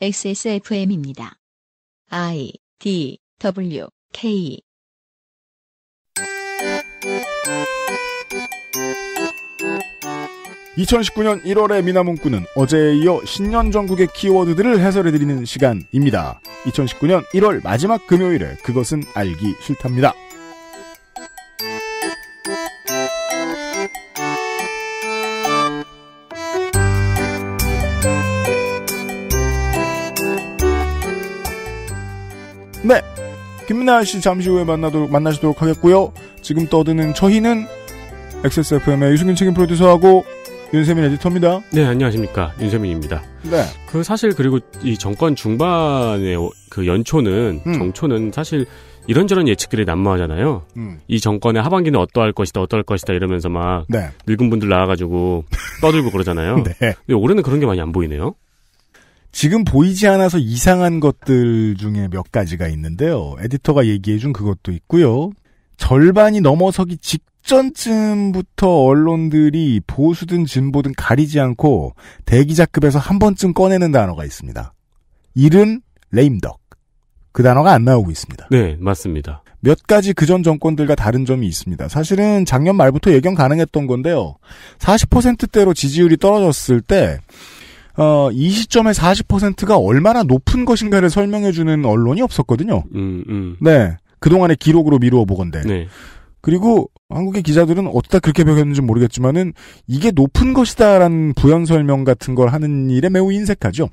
XSFM입니다. I D W K (2019년 1월의 미나문구는) 어제에 이어 신년 전국의 키워드들을 해설해드리는 시간입니다. (2019년 1월) 마지막 금요일에 그것은 알기 싫답니다. 김민아 씨 잠시 후에 만나도록, 만나시도록 하겠고요. 지금 떠드는 저희는 XSFM의 유승균 책임 프로듀서하고 윤세민 에디터입니다. 네, 안녕하십니까. 윤세민입니다. 네. 그 사실 그리고 이 정권 중반의 그 연초는, 음. 정초는 사실 이런저런 예측들이 난무하잖아요. 음. 이 정권의 하반기는 어떠할 것이다, 어떠할 것이다 이러면서 막 네. 늙은 분들 나와가지고 떠들고 그러잖아요. 네. 근데 올해는 그런 게 많이 안 보이네요. 지금 보이지 않아서 이상한 것들 중에 몇 가지가 있는데요. 에디터가 얘기해준 그것도 있고요. 절반이 넘어서기 직전쯤부터 언론들이 보수든 진보든 가리지 않고 대기자급에서 한 번쯤 꺼내는 단어가 있습니다. 이른 레임덕. 그 단어가 안 나오고 있습니다. 네, 맞습니다. 몇 가지 그전 정권들과 다른 점이 있습니다. 사실은 작년 말부터 예견 가능했던 건데요. 40%대로 지지율이 떨어졌을 때 어, 이 시점에 40%가 얼마나 높은 것인가를 설명해주는 언론이 없었거든요. 음, 음. 네. 그동안의 기록으로 미루어 보건데. 네. 그리고 한국의 기자들은 어떻게 그렇게 배웠는지 모르겠지만은 이게 높은 것이다라는 부연 설명 같은 걸 하는 일에 매우 인색하죠.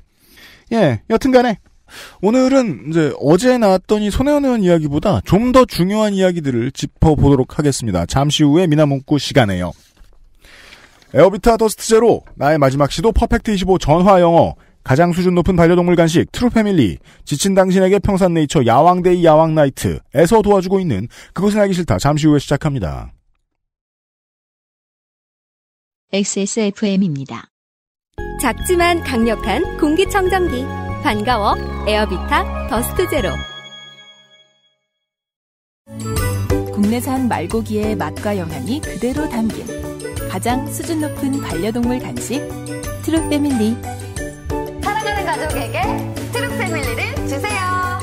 예, 여튼간에 오늘은 이제 어제 나왔던 이 손혜원 의원 이야기보다 좀 더 중요한 이야기들을 짚어보도록 하겠습니다. 잠시 후에 미나문구 시간에요. 에어비타 더스트 제로, 나의 마지막 시도 퍼펙트 25 전화 영어, 가장 수준 높은 반려동물 간식 트루 패밀리, 지친 당신에게 평산 네이처 야왕데이 야왕나이트에서 도와주고 있는 그것은 알기 싫다 잠시 후에 시작합니다. XSFM입니다. 작지만 강력한 공기청정기 반가워 에어비타 더스트 제로. 국내산 말고기의 맛과 영양이 그대로 담긴 가장 수준 높은 반려동물 간식 트루 패밀리. 사랑하는 가족에게 트루 패밀리를 주세요.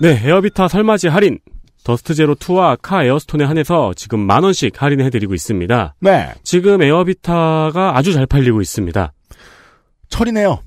네, 에어비타 설맞이 할인. 더스트 제로 2와 카 에어스톤에 한해서 지금 만 원씩 할인해 드리고 있습니다. 네. 지금 에어비타가 아주 잘 팔리고 있습니다. 철이네요.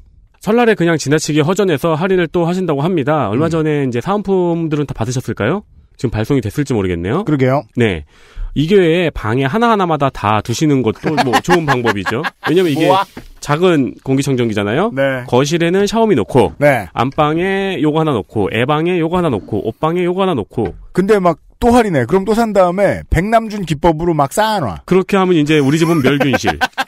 설날에 그냥 지나치게 허전해서 할인을 또 하신다고 합니다. 얼마 음. 전에 이제 사은품들은 다 받으셨을까요? 지금 발송이 됐을지 모르겠네요. 그러게요. 네. 이게 방에 하나하나마다 다 두시는 것도 뭐 좋은 방법이죠. 왜냐면 이게 우와. 작은 공기청정기잖아요. 네. 거실에는 샤오미 놓고, 네. 안방에 요거 하나 놓고, 애방에 요거 하나 놓고, 옷방에 요거 하나 놓고. 근데 막 또 할인해. 그럼 또 산 다음에 백남준 기법으로 막 쌓아놔. 그렇게 하면 이제 우리 집은 멸균실.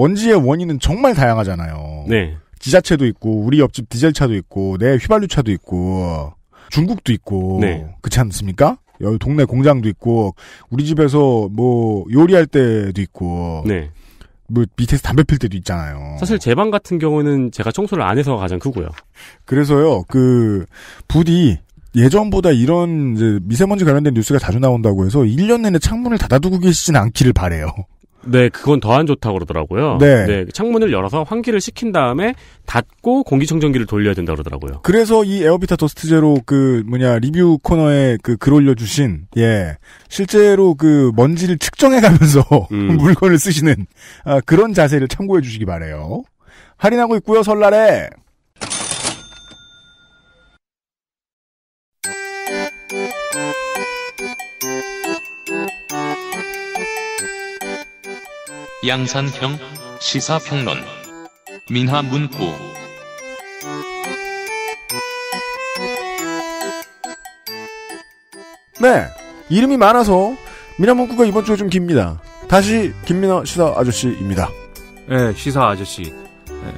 먼지의 원인은 정말 다양하잖아요. 네. 지자체도 있고 우리 옆집 디젤차도 있고 내 휘발유차도 있고 중국도 있고 네. 그렇지 않습니까? 여기 동네 공장도 있고 우리 집에서 뭐 요리할 때도 있고 네. 뭐 밑에서 담배 필 때도 있잖아요. 사실 제 방 같은 경우는 제가 청소를 안 해서 가장 크고요. 그래서요 그 부디 예전보다 이런 미세먼지 관련된 뉴스가 자주 나온다고 해서 1년 내내 창문을 닫아두고 계시진 않기를 바래요. 네, 그건 더 안 좋다고 그러더라고요. 네. 네. 창문을 열어서 환기를 시킨 다음에 닫고 공기청정기를 돌려야 된다 고 그러더라고요. 그래서 이 에어비타 더스트 제로 그 뭐냐 리뷰 코너에 그 글 올려주신 예 실제로 그 먼지를 측정해가면서 음. 물건을 쓰시는 아, 그런 자세를 참고해 주시기 바래요. 할인하고 있고요 설날에. 양산형 시사평론 민화문구 네 이름이 많아서 민화문구가 이번 주에 좀 깁니다 다시 김민화 시사 아저씨입니다 네 시사 아저씨 네.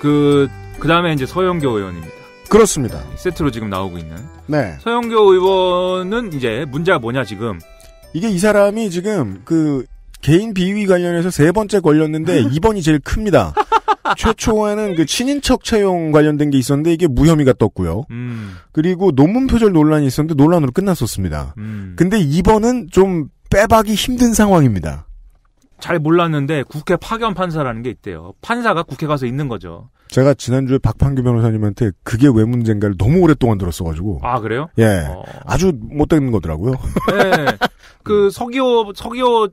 그 그다음에 이제 서영교 의원입니다 그렇습니다 세트로 지금 나오고 있는 네 서영교 의원은 이제 문제가 뭐냐 지금 이게 이 사람이 지금 그 개인 비위 관련해서 세 번째 걸렸는데 이번이 제일 큽니다. 최초에는 그 친인척 채용 관련된 게 있었는데 이게 무혐의가 떴고요. 음. 그리고 논문 표절 논란이 있었는데 논란으로 끝났었습니다. 음. 근데 이번은 좀 빼박이 힘든 상황입니다. 잘 몰랐는데 국회 파견 판사라는 게 있대요. 판사가 국회 가서 있는 거죠. 제가 지난주에 박판규 변호사님한테 그게 왜 문제인가를 너무 오랫동안 들었어가지고. 아, 그래요? 예. 어... 아주 못 듣는 거더라고요. 네. 그 서기호, 서기호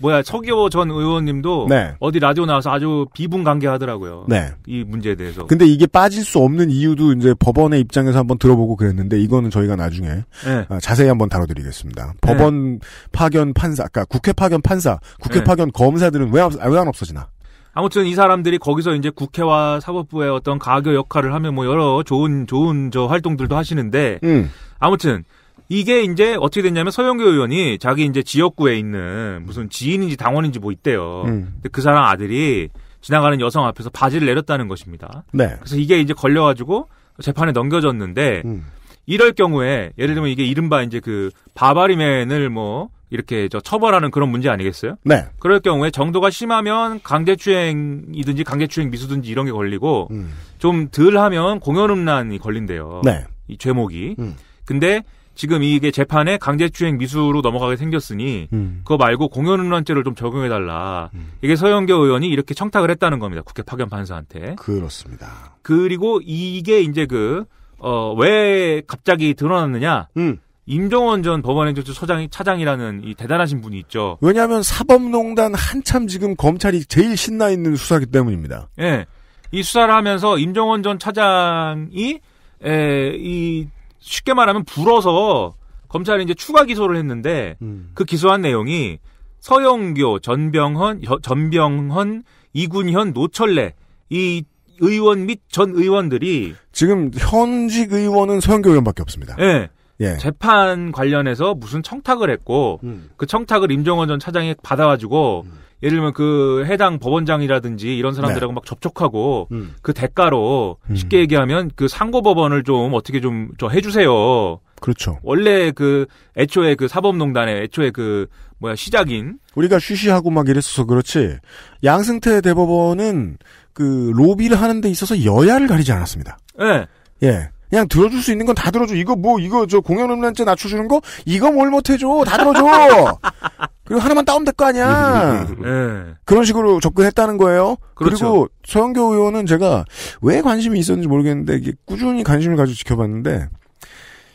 뭐야 서기호 전 의원님도 네. 어디 라디오 나와서 아주 비분강개하더라고요. 네. 이 문제에 대해서. 근데 이게 빠질 수 없는 이유도 이제 법원의 입장에서 한번 들어보고 그랬는데 이거는 저희가 나중에 네. 아, 자세히 한번 다뤄드리겠습니다. 법원 네. 파견 판사, 그러니까 국회 파견 판사, 국회 네. 파견 검사들은 왜안 없어지나? 아무튼 이 사람들이 거기서 이제 국회와 사법부의 어떤 가교 역할을 하면 뭐 여러 좋은 좋은 저 활동들도 하시는데 음. 아무튼 이게 이제 어떻게 됐냐면 서영교 의원이 자기 이제 지역구에 있는 무슨 지인인지 당원인지 뭐 있대요. 음. 근데 그 사람 아들이 지나가는 여성 앞에서 바지를 내렸다는 것입니다. 네. 그래서 이게 이제 걸려가지고 재판에 넘겨졌는데 음. 이럴 경우에 예를 들면 이게 이른바 이제 그 바바리맨을 뭐 이렇게 저 처벌하는 그런 문제 아니겠어요? 네. 그럴 경우에 정도가 심하면 강제추행이든지 강제추행 미수든지 이런 게 걸리고 음. 좀 덜하면 공연음란이 걸린대요. 네. 이 죄목이. 음. 근데 지금 이게 재판에 강제추행 미수로 넘어가게 생겼으니 음. 그거 말고 공연운란죄를 좀 적용해달라. 음. 이게 서영교 의원이 이렇게 청탁을 했다는 겁니다. 국회 파견 판사한테. 그렇습니다. 그리고 이게 이제 그 어 왜 갑자기 드러났느냐? 음. 임종원 전 법원행정처 소장이 차장이라는 이 대단하신 분이 있죠. 왜냐하면 사법농단 한참 지금 검찰이 제일 신나 있는 수사기 때문입니다. 예. 네. 이 수사를 하면서 임종원 전 차장이 에, 이 쉽게 말하면 불어서 검찰이 이제 추가 기소를 했는데 음. 그 기소한 내용이 서영교, 전병헌, 전병헌, 이군현, 노철래 이 의원 및 전 의원들이 지금 현직 의원은 서영교 의원밖에 없습니다. 네. 예. 재판 관련해서 무슨 청탁을 했고 음. 그 청탁을 임종원 전 차장이 받아가지고 음. 예를 들면 그 해당 법원장이라든지 이런 사람들하고 네. 막 접촉하고 음. 그 대가로 음. 쉽게 얘기하면 그 상고법원을 좀 어떻게 좀저 해주세요. 그렇죠. 원래 그 애초에 그 사법농단의 애초에 그 뭐야 시작인 우리가 쉬쉬하고 막 이랬어서 그렇지 양승태 대법원은 그 로비를 하는 데 있어서 여야를 가리지 않았습니다. 예. 네. 예. 그냥 들어줄 수 있는 건 다 들어줘. 이거 뭐 이거 저 공연 음란죄 낮춰주는 거 이거 뭘 못해줘. 다 들어줘. 그리고 하나만 다운될 거 아니야. 네. 그런 식으로 접근했다는 거예요. 그렇죠. 그리고 서영교 의원은 제가 왜 관심이 있었는지 모르겠는데 꾸준히 관심을 가지고 지켜봤는데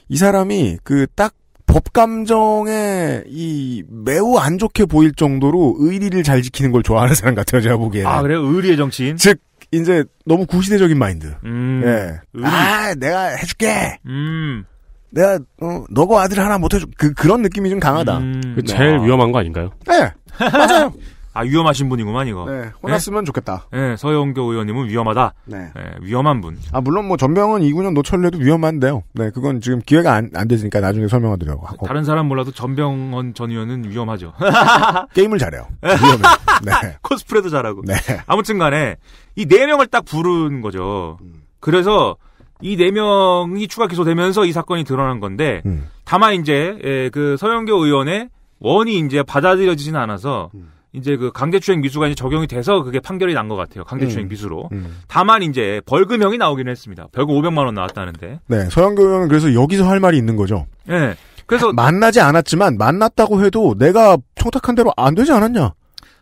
이 사람이 그 딱 법감정에 이 매우 안 좋게 보일 정도로 의리를 잘 지키는 걸 좋아하는 사람 같아요. 제가 보기에는. 아 그래요? 의리의 정치인? 즉 이제 너무 구시대적인 마인드. 음. 예. 음. 아, 내가 해줄게. 음. 내가 어, 너고 아들 하나 못해줄 그 그런 느낌이 좀 강하다. 음. 그 제일 네. 위험한 거 아닌가요? 네. 맞아요. 아 위험하신 분이구만 이거. 네, 네? 혼났으면 네? 좋겠다. 네, 서영교 의원님은 위험하다. 네. 네. 위험한 분. 아 물론 뭐 전병은 이구년 노철래도 위험한데요. 네, 그건 지금 기회가 안, 안 되니까 나중에 설명하드려고 리 하고. 다른 사람 몰라도 전병헌 전 의원은 위험하죠. 게임을 잘해요. 위험해. 네. 코스프레도 잘하고. 네. 아무튼간에 이 네 명을 딱 부른 거죠. 음. 그래서 이 네 명이 추가 기소되면서 이 사건이 드러난 건데 음. 다만 이제 예, 그 서영교 의원의 원이 이제 받아들여지진 않아서 음. 이제 그 강제추행 미수가 이제 적용이 돼서 그게 판결이 난 것 같아요. 강제추행 음. 미수로. 음. 다만 이제 벌금형이 나오긴 했습니다. 벌금 500만 원 나왔다는데. 네, 서양교 의원은 그래서 여기서 할 말이 있는 거죠. 네. 그래서 만나지 않았지만 만났다고 해도 내가 청탁한 대로 안 되지 않았냐?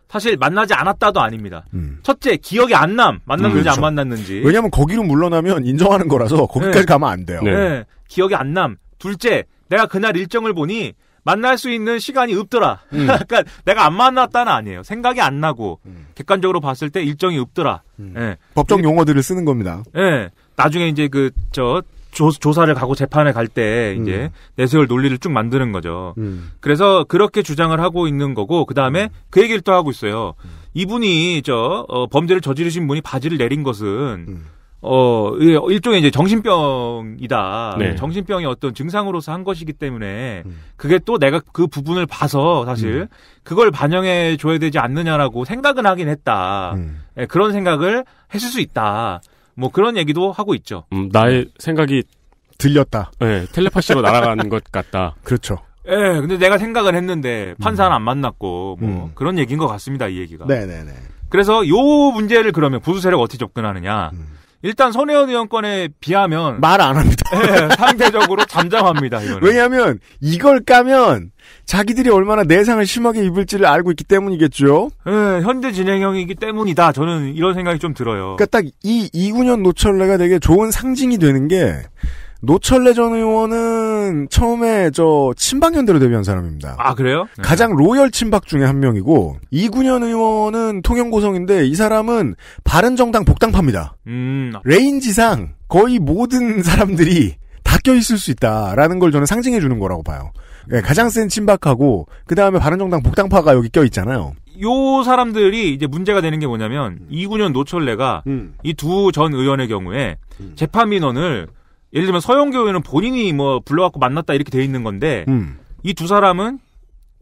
사실 만나지 않았다도 아닙니다. 음. 첫째 기억이 안 남. 음, 그렇죠. 만났는지 음, 그렇죠. 안 만났는지. 왜냐하면 거기로 물러나면 인정하는 거라서 거기까지 네. 가면 안 돼요. 네. 네. 기억이 안 남. 둘째 내가 그날 일정을 보니 만날 수 있는 시간이 없더라. 음. 그러니까 내가 안 만났다는 아니에요. 생각이 안 나고 음. 객관적으로 봤을 때 일정이 없더라. 음. 예. 법정 용어들을 쓰는 겁니다. 예. 나중에 이제 그 저 조사를 가고 재판에 갈 때 이제 음. 내세울 논리를 쭉 만드는 거죠. 음. 그래서 그렇게 주장을 하고 있는 거고 그 다음에 음. 그 얘기를 또 하고 있어요. 이분이 저 어, 범죄를 저지르신 분이 바지를 내린 것은 어, 예, 일종의 이제 정신병이다. 네. 정신병이 어떤 증상으로서 한 것이기 때문에 음. 그게 또 내가 그 부분을 봐서 사실 음. 그걸 반영해 줘야 되지 않느냐라고 생각은 하긴 했다. 음. 네, 그런 생각을 했을 수 있다. 뭐 그런 얘기도 하고 있죠. 음, 나의 생각이 들렸다. 네, 텔레파시로 날아가는 것 같다. 그렇죠. 예, 네, 근데 내가 생각을 했는데 판사는 음. 안 만났고 뭐 음. 그런 얘기인 것 같습니다. 이 얘기가. 네네네. 그래서 요 문제를 그러면 보수 세력 어떻게 접근하느냐. 음. 일단 손혜원 의원 권에 비하면 말 안 합니다. 네, 상대적으로 잠잠합니다. 이거는. 왜냐하면 이걸 까면 자기들이 얼마나 내상을 심하게 입을지를 알고 있기 때문이겠죠. 네, 현재 진행형이기 때문이다. 저는 이런 생각이 좀 들어요. 그러니까 딱 이 이구년 노철래가 되게 좋은 상징이 되는 게 노철래 전 의원은 처음에 저 친박연대로 데뷔한 사람입니다. 아 그래요? 가장 로열 친박 중에 한 명이고 이군현 의원은 통영고성인데 이 사람은 바른정당 복당파입니다. 음. 레인지상 거의 모든 사람들이 닦여 있을수 있다라는 걸 저는 상징해 주는 거라고 봐요. 네, 가장 센 친박하고 그 다음에 바른정당 복당파가 여기 껴있잖아요. 요 사람들이 이제 문제가 되는 게 뭐냐면 이군현 노철래가 음. 이두 전 의원의 경우에 음. 재판 민원을 예를 들면 서영교 의원은 본인이 뭐 불러갖고 만났다 이렇게 돼 있는 건데 음. 이두 사람은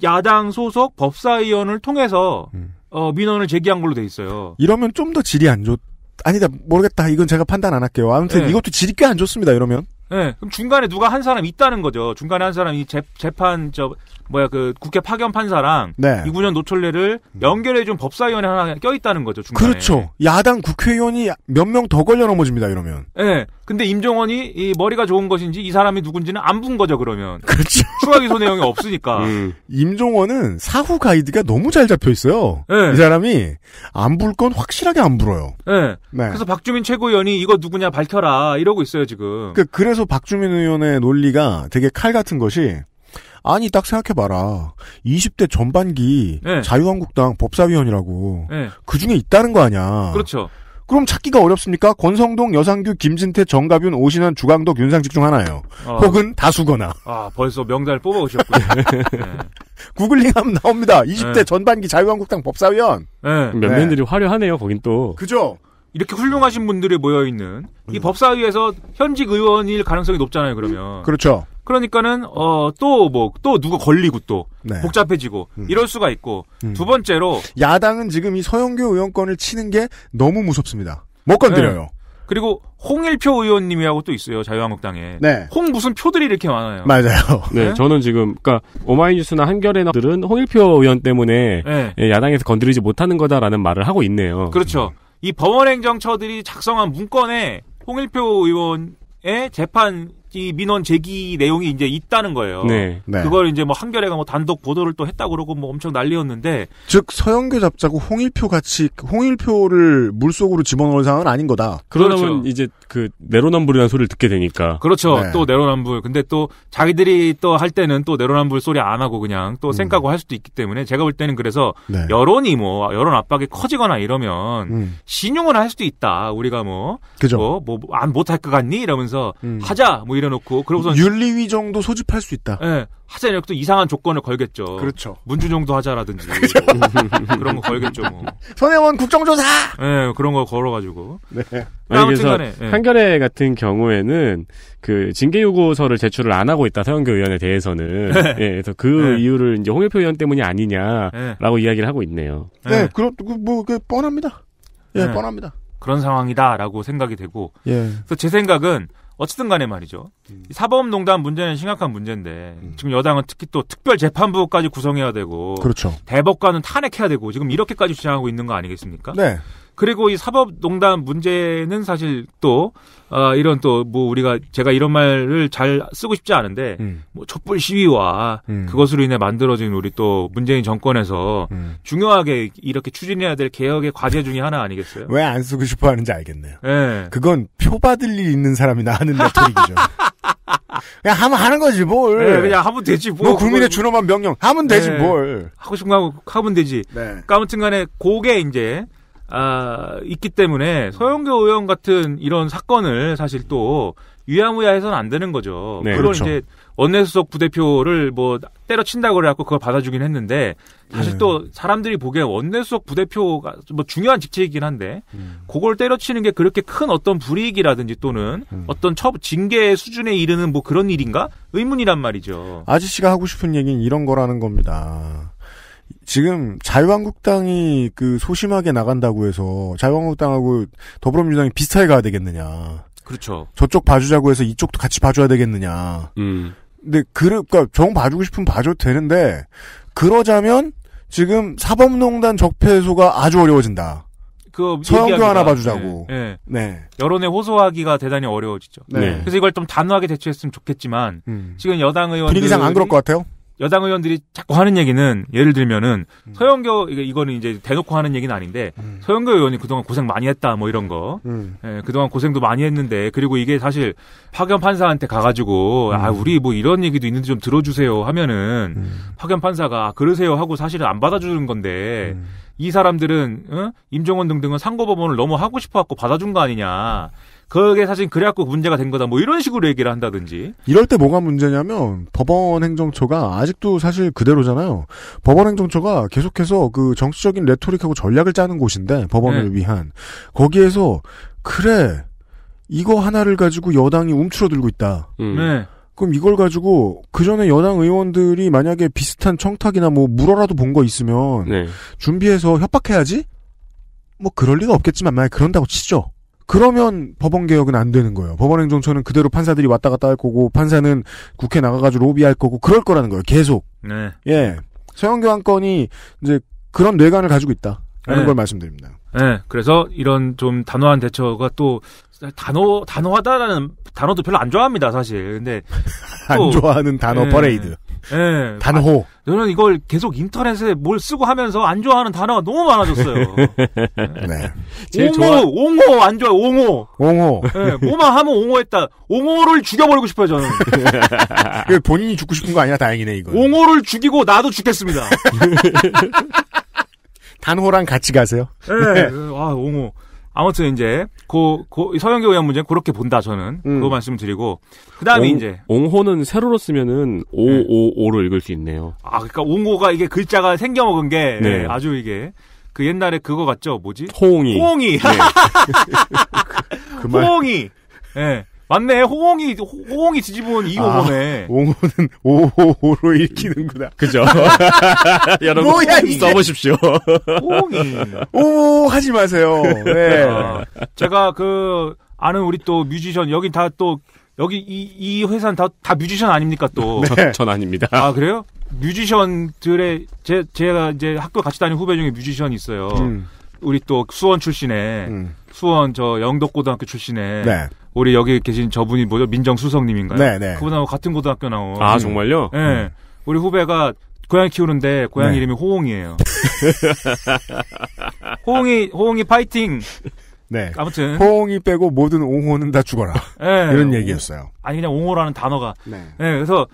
야당 소속 법사위원을 통해서 음. 어, 민원을 제기한 걸로 돼 있어요. 이러면 좀 더 질이 안 좋. 아니다 모르겠다 이건 제가 판단 안 할게요. 아무튼 네. 이것도 질이 꽤 안 좋습니다. 이러면 네, 그럼 중간에 누가 한 사람 있다는 거죠. 중간에 한 사람이 재, 재판 저 뭐야 그 국회 파견 판사랑 네. 이구년 노철래를 음. 연결해 준 법사위원회 하나 껴 있다는 거죠. 중간에. 그렇죠. 야당 국회의원이 몇 명 더 걸려 넘어집니다. 이러면. 네. 근데 임종원이 이 머리가 좋은 것인지 이 사람이 누군지는 안 본 거죠. 그러면. 그렇죠. 추가 기소 내용이 없으니까. 음. 임종원은 사후 가이드가 너무 잘 잡혀 있어요. 네. 이 사람이 안불건 확실하게 안 불어요. 네. 네. 그래서 박주민 최고위원이 이거 누구냐 밝혀라 이러고 있어요 지금. 그 그래서 그래서 박주민 의원의 논리가 되게 칼 같은 것이 아니 딱 생각해봐라. 20대 전반기 네. 자유한국당 법사위원이라고 네. 그 중에 있다는 거 아니야. 그렇죠. 그럼 찾기가 어렵습니까? 권성동, 여상규, 김진태, 정가윤, 오신환, 주강덕, 윤상직중 하나예요. 어. 혹은 다수거나. 아 벌써 명단을 뽑아오셨군요. 네. 네. 구글링하면 나옵니다. 20대 전반기 자유한국당 법사위원. 네. 면면들이 네. 화려하네요. 거긴 또. 그죠. 이렇게 훌륭하신 분들이 모여 있는 이 음. 법사위에서 현직 의원일 가능성이 높잖아요. 그러면 그렇죠. 그러니까는 어 또 뭐 또 누가 걸리고 또 네. 복잡해지고 음. 이럴 수가 있고 음. 두 번째로 야당은 지금 이 서영교 의원권을 치는 게 너무 무섭습니다. 못 건드려요. 네. 그리고 홍일표 의원님이라고 또 있어요 자유한국당에. 네. 홍 무슨 표들이 이렇게 많아요. 맞아요. 네, 네? 저는 지금 그러니까 오마이뉴스나 한겨레나들은 홍일표 의원 때문에 네. 예, 야당에서 건드리지 못하는 거다라는 말을 하고 있네요. 그렇죠. 이 법원행정처들이 작성한 문건에 홍일표 의원의 재판 이 민원 제기 내용이 이제 있다는 거예요. 네. 네. 그걸 이제 뭐 한겨레가 뭐 단독 보도를 또 했다 고 그러고 뭐 엄청 난리였는데 즉 서영교 잡자고 홍일표 같이 홍일표를 물속으로 집어넣을 상황은 아닌 거다. 그러면 그렇죠. 이제 그 내로남불이라는 소리를 듣게 되니까. 그렇죠. 네. 또 내로남불. 근데 또 자기들이 또 할 때는 또 내로남불 소리 안 하고 그냥 또 생까고 음. 할 수도 있기 때문에 제가 볼 때는 그래서 네. 여론이 뭐 여론 압박이 커지거나 이러면 음. 신용을 할 수도 있다. 우리가 뭐 그죠. 뭐안 뭐, 뭐 못할 것 같니 이러면서 음. 하자 뭐 밀어놓고 그러고선 윤리위정도 소집할 수 있다. 네, 하자 인력도 이상한 조건을 걸겠죠. 그렇죠. 문준용도 하자라든지 그렇죠. 그런 거 걸겠죠. 뭐. 손혜원 국정조사. 네, 그런 거 걸어가지고. 네. 아니, 그래서 네. 한겨레 같은 경우에는 그 징계 요구서를 제출을 안 하고 있다 서영교 의원에 대해서는. 네. 네 그래서 그 네. 이유를 이제 홍일표 의원 때문이 아니냐라고 네. 이야기를 하고 있네요. 네, 그럼 그 뭐 그, 뻔합니다. 예, 네. 뻔합니다. 그런 상황이다라고 생각이 되고. 예. 그래서 제 생각은 어쨌든 간에 말이죠. 음. 사법농단 문제는 심각한 문제인데 음. 지금 여당은 특히 또 특별재판부까지 구성해야 되고 그렇죠. 대법관은 탄핵해야 되고 지금 이렇게까지 주장하고 있는 거 아니겠습니까? 네. 그리고 이 사법농단 문제는 사실 또 어, 이런 또 뭐 우리가 제가 이런 말을 잘 쓰고 싶지 않은데 음. 뭐 촛불 시위와 음. 그것으로 인해 만들어진 우리 또 문재인 정권에서 음. 중요하게 이렇게 추진해야 될 개혁의 과제 중의 하나 아니겠어요? 왜 안 쓰고 싶어 하는지 알겠네요. 네. 그건 표 받을 일 있는 사람이 나는 레토릭이죠. 그냥 하면 하는 거지 뭘. 네, 그냥 하면 되지 뭐. 너 뭐 국민의 준엄한 명령 하면 되지 네. 뭘. 하고 싶은 거 하고 하면 되지. 네. 까 그러니까 아무튼간에 고게 이제 아, 있기 때문에 서영교 의원 같은 이런 사건을 사실 또 유야무야해서는 안 되는 거죠. 네, 물론 그렇죠. 이제 원내수석 부대표를 뭐 때려친다고 그래갖고 그걸 받아주긴 했는데 사실 네. 또 사람들이 보기에 원내수석 부대표가 뭐 중요한 직책이긴 한데 음. 그걸 때려치는 게 그렇게 큰 어떤 불이익이라든지 또는 음. 어떤 처 징계 수준에 이르는 뭐 그런 일인가 의문이란 말이죠. 아저씨가 하고 싶은 얘기는 이런 거라는 겁니다. 지금 자유한국당이 그 소심하게 나간다고 해서 자유한국당하고 더불어민주당이 비슷하게 가야 되겠느냐. 그렇죠. 저쪽 봐주자고 해서 이쪽도 같이 봐줘야 되겠느냐. 음. 근데 그러니까 정 봐주고 싶으면 봐줘도 되는데 그러자면 지금 사법농단 적폐소가 아주 어려워진다. 그 서영교 하나 봐주자고. 네, 네. 네. 여론에 호소하기가 대단히 어려워지죠. 네. 그래서 이걸 좀 단호하게 대처했으면 좋겠지만 음. 지금 여당 의원 분위기상 안 그럴 것 같아요. 여당 의원들이 자꾸 하는 얘기는 예를 들면은 음. 서영교 이거는 이제 대놓고 하는 얘기는 아닌데 음. 서영교 의원이 그동안 고생 많이 했다 뭐 이런 거 음. 예, 그동안 고생도 많이 했는데 그리고 이게 사실 파견 판사한테 가가지고 음. 아 우리 뭐 이런 얘기도 있는데 좀 들어주세요 하면은 음. 파견 판사가 아, 그러세요 하고 사실은 안 받아주는 건데 음. 이 사람들은 어? 임종원 등등은 상고법원을 너무 하고 싶어 갖고 받아준 거 아니냐 그게 사실 그래갖고 문제가 된 거다. 뭐 이런 식으로 얘기를 한다든지. 이럴 때 뭐가 문제냐면 법원 행정처가 아직도 사실 그대로잖아요. 법원 행정처가 계속해서 그 정치적인 레토릭하고 전략을 짜는 곳인데 법원을 네. 위한 거기에서 그래 이거 하나를 가지고 여당이 움츠러들고 있다. 음. 네. 그럼 이걸 가지고 그 전에 여당 의원들이 만약에 비슷한 청탁이나 뭐 물어라도 본 거 있으면 네. 준비해서 협박해야지. 뭐 그럴 리가 없겠지만 만약 그런다고 치죠. 그러면 법원 개혁은 안 되는 거예요. 법원 행정처는 그대로 판사들이 왔다 갔다 할 거고 판사는 국회 나가가지고 로비할 거고 그럴 거라는 거예요. 계속. 네. 예. 서영교 한 건이 이제 그런 뇌관을 가지고 있다. 라는 네. 걸 말씀드립니다. 네. 그래서 이런 좀 단호한 대처가 또 단호 단호하다라는 단어도 별로 안 좋아합니다 사실. 근데 또, 좋아하는 단어 예, 버레이드. 예. 단호. 아, 저는 이걸 계속 인터넷에 뭘 쓰고 하면서 안 좋아하는 단어가 너무 많아졌어요. 네. 예. 제일 옹호, 좋아... 옹호 안 좋아. 옹호. 옹호. 예, 뭐만 하면 옹호했다. 옹호를 죽여버리고 싶어요 저는. 본인이 죽고 싶은 거아니야 다행이네 이거. 옹호를 죽이고 나도 죽겠습니다. 단호랑 같이 가세요. 네. 아 옹호. 아무튼 이제 고, 고 서영교 의원 문제는 그렇게 본다 저는 음. 그거 말씀드리고 그다음에 옹, 이제 옹호는 세로로 쓰면은 네. 오오오로 네. 읽을 수 있네요. 아 그러니까 옹호가 이게 글자가 생겨 먹은 게 네. 아주 이게 그 옛날에 그거 같죠 뭐지? 호옹이 호옹이 네. 그, 그 호옹이 예. 네. 맞네. 호응이 호응이 뒤집은 이호5네호 옹호는 555로 읽히는구나. 그죠? 여러분 뭐야, 써보십시오. 호응이 오 하지 마세요. 네. 아, 제가 그 아는 우리 또 뮤지션 여기 다 또 여기 이, 이 회사는 다, 다 뮤지션 아닙니까 또? 네. 전, 전 아닙니다. 아 그래요? 뮤지션들의 제 제가 이제 학교 같이 다니는 후배 중에 뮤지션이 있어요. 음. 우리 또 수원 출신에 음. 수원 저 영덕고등학교 출신에 네. 우리 여기 계신 저분이 뭐죠? 민정수석님인가요? 네네. 그분하고 같은 고등학교 나온. 아, 정말요? 네. 음. 우리 후배가 고양이 키우는데 고양이 네. 이름이 호홍이에요. 호홍이, 호홍이 파이팅! 네. 아무튼. 호홍이 빼고 모든 옹호는 다 죽어라. 네. 이런 얘기였어요. 아니, 그냥 옹호라는 단어가. 네. 네. 그래서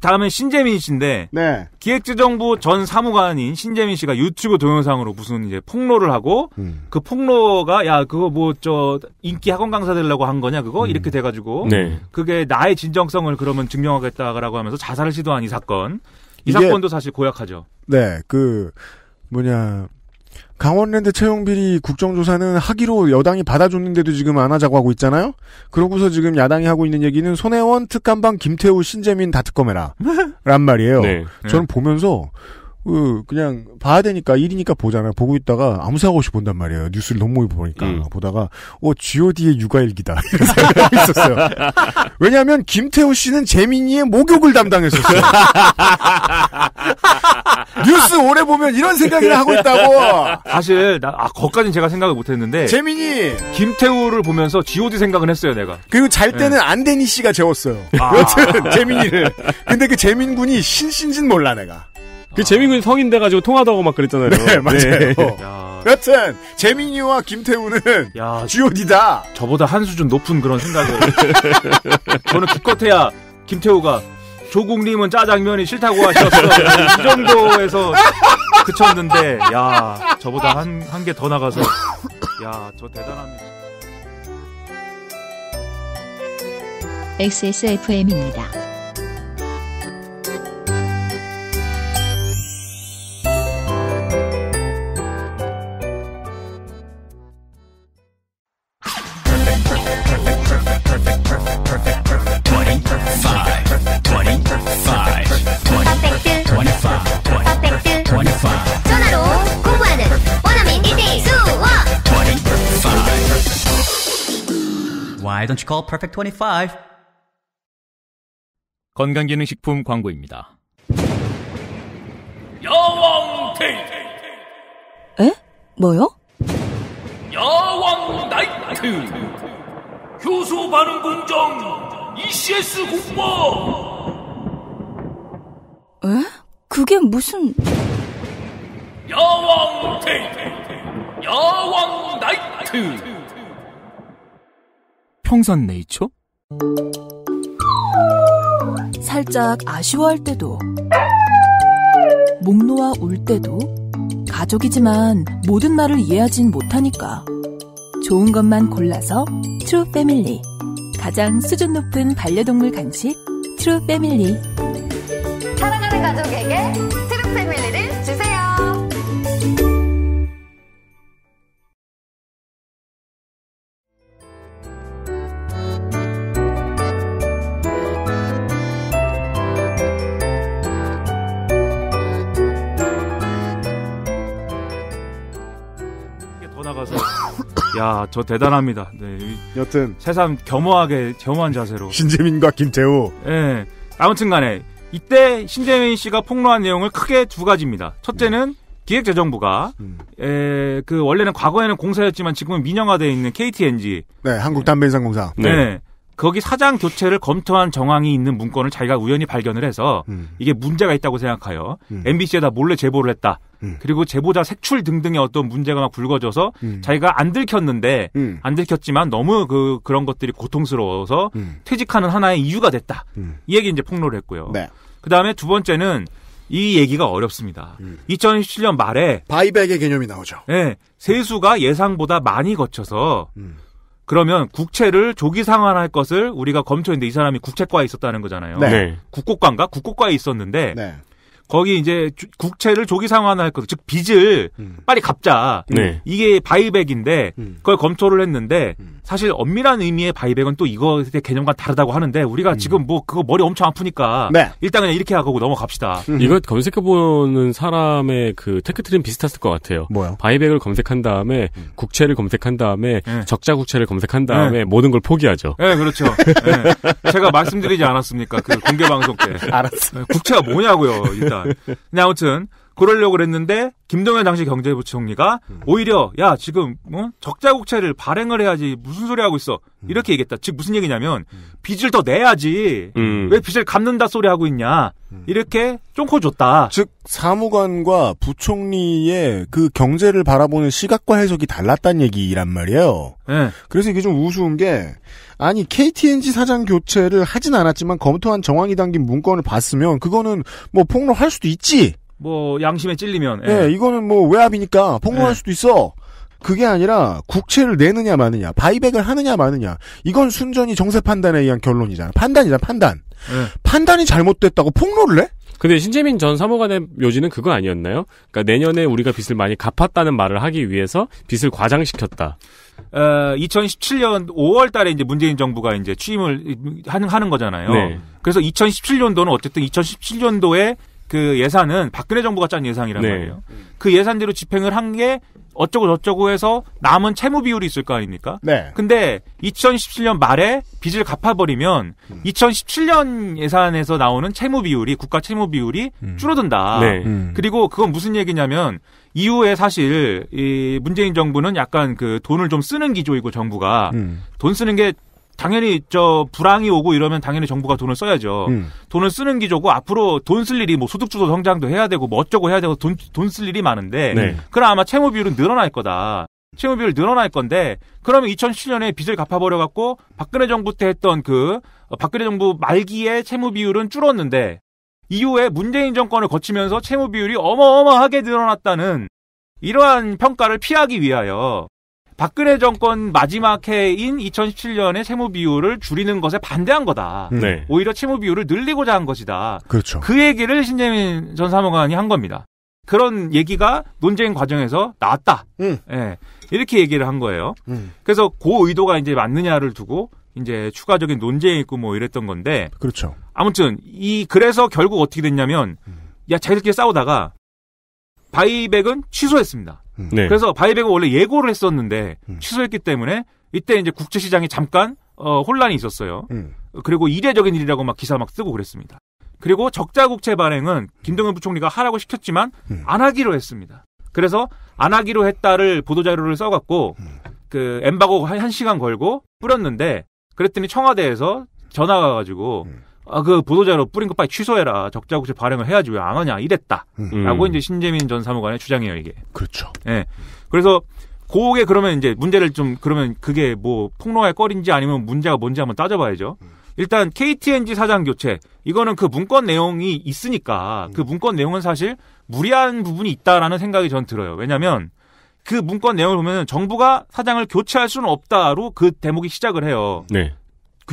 다음에 신재민 씨인데 네. 기획재정부 전 사무관인 신재민 씨가 유튜브 동영상으로 무슨 이제 폭로를 하고 음. 그 폭로가 야 그거 뭐 저 인기 학원 강사 되려고 한 거냐 그거 음. 이렇게 돼가지고 네. 그게 나의 진정성을 그러면 증명하겠다라고 하면서 자살을 시도한 이 사건 이 사건도 사실 고약하죠. 네, 그 뭐냐 강원랜드 채용비리 국정조사는 하기로 여당이 받아줬는데도 지금 안 하자고 하고 있잖아요? 그러고서 지금 야당이 하고 있는 얘기는 손혜원, 특감방, 김태우, 신재민 다 특검해라. 란 말이에요. 네. 저는 네. 보면서 그 그냥 봐야 되니까 일이니까 보잖아요. 보고 있다가 아무 생각 없이 본단 말이에요. 뉴스를 너무 많이 보니까 음. 보다가 어 G.O.D의 육아일기다 이런 생각이 있었어요. 왜냐하면 김태호 씨는 재민이의 목욕을 담당했었어요. 뉴스 오래 보면 이런 생각이나 하고 있다고. 사실 나 아, 거까진 제가 생각을 못했는데 재민이 김태우를 보면서 G.O.D 생각을 했어요 내가. 그리고 잘 예. 때는 네. 안대니 씨가 재웠어요. 아. 여튼 재민이를. 근데 그 재민 군이 신신진 몰라 내가. 그 아. 재민군이 성인 돼가지고 통하다고 막 그랬잖아요. 네, 맞아요. 네. 여튼 재민이와 김태우는 야, GOD다. 저보다 한 수준 높은 그런 생각을. 저는 기껏해야 김태우가 조국님은 짜장면이 싫다고 하셨어. 이 정도에서 그쳤는데, 야 저보다 한 한 개 더 나가서, 야 저 대단합니다. XSFM입니다. 전화로 공부하는 원어민 1대1 수업 Why don't you call Perfect 25? 건강기능식품 광고입니다. 여왕 테이 에? 뭐요? 여왕 나이트 효소 반응 공정 ECS 공모 에? 그게 무슨 야왕 테이트 야왕 나이트 평산 네이처 살짝 아쉬워할 때도 목 놓아 울 때도 가족이지만 모든 말을 이해하진 못하니까 좋은 것만 골라서 트루 패밀리 가장 수준 높은 반려동물 간식 트루 패밀리 사랑하는 가족에게 야, 저 대단합니다. 네. 여튼 새삼 겸허하게 겸허한 자세로 신재민과 김태우. 예. 네. 아무튼 간에 이때 신재민 씨가 폭로한 내용을 크게 두 가지입니다. 첫째는 기획재정부가 음. 에, 예, 그 원래는 과거에는 공사였지만 지금은 민영화돼 있는 KTNG. 네, 한국담배인상공사. 네. 네. 거기 사장 교체를 검토한 정황이 있는 문건을 자기가 우연히 발견을 해서 음. 이게 문제가 있다고 생각하여 음. MBC에다 몰래 제보를 했다. 음. 그리고 제보자 색출 등등의 어떤 문제가 막 불거져서 음. 자기가 안 들켰는데 음. 안 들켰지만 너무 그 그런 것들이 고통스러워서 음. 퇴직하는 하나의 이유가 됐다. 이 얘기 이제 폭로를 했고요. 네. 그다음에 두 번째는 이 얘기가 어렵습니다. 2017년 말에 바이백의 개념이 나오죠. 네, 세수가 예상보다 많이 거쳐서 그러면 국채를 조기 상환할 것을 우리가 검토했는데 이 사람이 국채과에 있었다는 거잖아요. 네. 네. 국고과인가? 국고과에 있었는데 네. 거기 이제 주, 국채를 조기 상환할 것, 즉 빚을 음. 빨리 갚자. 네. 이게 바이백인데 음. 그걸 검토를 했는데 음. 사실 엄밀한 의미의 바이백은 또이거의 개념과 다르다고 하는데 우리가 음. 지금 뭐 그거 머리 엄청 아프니까 네. 일단 그냥 이렇게 하고 넘어갑시다. 음. 이거 검색해보는 사람의 그 테크트림 비슷했을 것 같아요. 뭐요? 바이백을 검색한 다음에 음. 국채를 검색한 다음에 네. 적자 국채를 검색한 다음에 네. 모든 걸 포기하죠. 네, 그렇죠. 제가 말씀드리지 않았습니까? 그 공개 방송 때. 알았어. 국채가 뭐냐고요, 일단. 근데 아무튼 그러려고 그랬는데 김동현 당시 경제부총리가 음. 오히려 야 지금 어? 적자국채를 발행을 해야지 무슨 소리 하고 있어 음. 이렇게 얘기했다. 즉 무슨 얘기냐면 음. 빚을 더 내야지 음. 왜 빚을 갚는다 소리 하고 있냐 이렇게 쫑코 줬다. 즉 사무관과 부총리의 그 경제를 바라보는 시각과 해석이 달랐단 얘기란 말이에요. 네. 그래서 이게 좀 우스운 게 아니 KTNG 사장 교체를 하진 않았지만 검토한 정황이 담긴 문건을 봤으면 그거는 뭐 폭로할 수도 있지. 뭐 양심에 찔리면. 네, 예, 네, 이거는 뭐 외압이니까 폭로할 네. 수도 있어. 그게 아니라 국채를 내느냐 마느냐, 바이백을 하느냐 마느냐. 이건 순전히 정세 판단에 의한 결론이잖아. 판단이잖아, 판단. 네. 판단이 잘못됐다고 폭로를 해? 근데 신재민 전 사무관의 요지는 그거 아니었나요? 그러니까 내년에 우리가 빚을 많이 갚았다는 말을 하기 위해서 빚을 과장시켰다. 어, 2017년 5월 달에 이제 문재인 정부가 이제 취임을 하는, 하는 거잖아요. 네. 그래서 2017년도는 어쨌든 2017년도에 그 예산은 박근혜 정부가 짠 예산이란 네. 말이에요. 그 예산대로 집행을 한 게 어쩌고 저쩌고 해서 남은 채무 비율이 있을 거 아닙니까? 네. 근데 2017년 말에 빚을 갚아버리면 음. 2017년 예산에서 나오는 채무 비율이 국가 채무 비율이 음. 줄어든다. 네. 음. 그리고 그건 무슨 얘기냐면 이후에 사실 이 문재인 정부는 약간 그 돈을 좀 쓰는 기조이고 정부가 음. 돈 쓰는 게 당연히 저 불황이 오고 이러면 당연히 정부가 돈을 써야죠. 음. 돈을 쓰는 기조고 앞으로 돈 쓸 일이 뭐 소득주도 성장도 해야 되고 뭐 어쩌고 해야 되고 돈 돈 쓸 일이 많은데 네. 그럼 아마 채무 비율은 늘어날 거다. 채무 비율 늘어날 건데 그러면 2007년에 빚을 갚아버려 갖고 박근혜 정부 때 했던 그 어, 박근혜 정부 말기에 채무 비율은 줄었는데 이후에 문재인 정권을 거치면서 채무 비율이 어마어마하게 늘어났다는 이러한 평가를 피하기 위하여 박근혜 정권 마지막 해인 2 0 1 7년에 채무 비율을 줄이는 것에 반대한 거다. 네. 오히려 채무 비율을 늘리고자 한 것이다. 그렇죠. 그 얘기를 신재민 전 사무관이 한 겁니다. 그런 얘기가 논쟁 과정에서 나왔다. 음. 예. 이렇게 얘기를 한 거예요. 음. 그래서 그 의도가 이제 맞느냐를 두고 이제 추가적인 논쟁이 있고 뭐 이랬던 건데. 그렇죠. 아무튼 이 그래서 결국 어떻게 됐냐면 음. 야 자기들끼리 싸우다가 바이백은 취소했습니다. 음. 네. 그래서 바이백을 원래 예고를 했었는데 음. 취소했기 때문에 이때 이제 국제 시장이 잠깐 어, 혼란이 있었어요. 음. 그리고 이례적인 일이라고 막 기사 막 쓰고 그랬습니다. 그리고 적자 국채 발행은 음. 김동연 부총리가 하라고 시켰지만 음. 안 하기로 했습니다. 그래서 안 하기로 했다를 보도자료를 써갖고 음. 그 엠바고 한, 한 시간 걸고 뿌렸는데 그랬더니 청와대에서 전화가 가지고 음. 아, 그 보도자료 뿌린 거 빨리 취소해라. 적자국세 발행을 해야지 왜 안 하냐. 이랬다. 음. 라고 음. 이제 신재민 전 사무관의 주장이에요, 이게. 그렇죠. 예. 네. 그래서 고게 그러면 이제 문제를 좀 그러면 그게 뭐 폭로할 거리인지 아니면 문제가 뭔지 한번 따져봐야죠. 일단 KTNG 사장 교체 이거는 그 문건 내용이 있으니까 그 음. 문건 내용은 사실 무리한 부분이 있다라는 생각이 전 들어요. 왜냐하면 그 문건 내용을 보면 정부가 사장을 교체할 수는 없다로 그 대목이 시작을 해요. 네.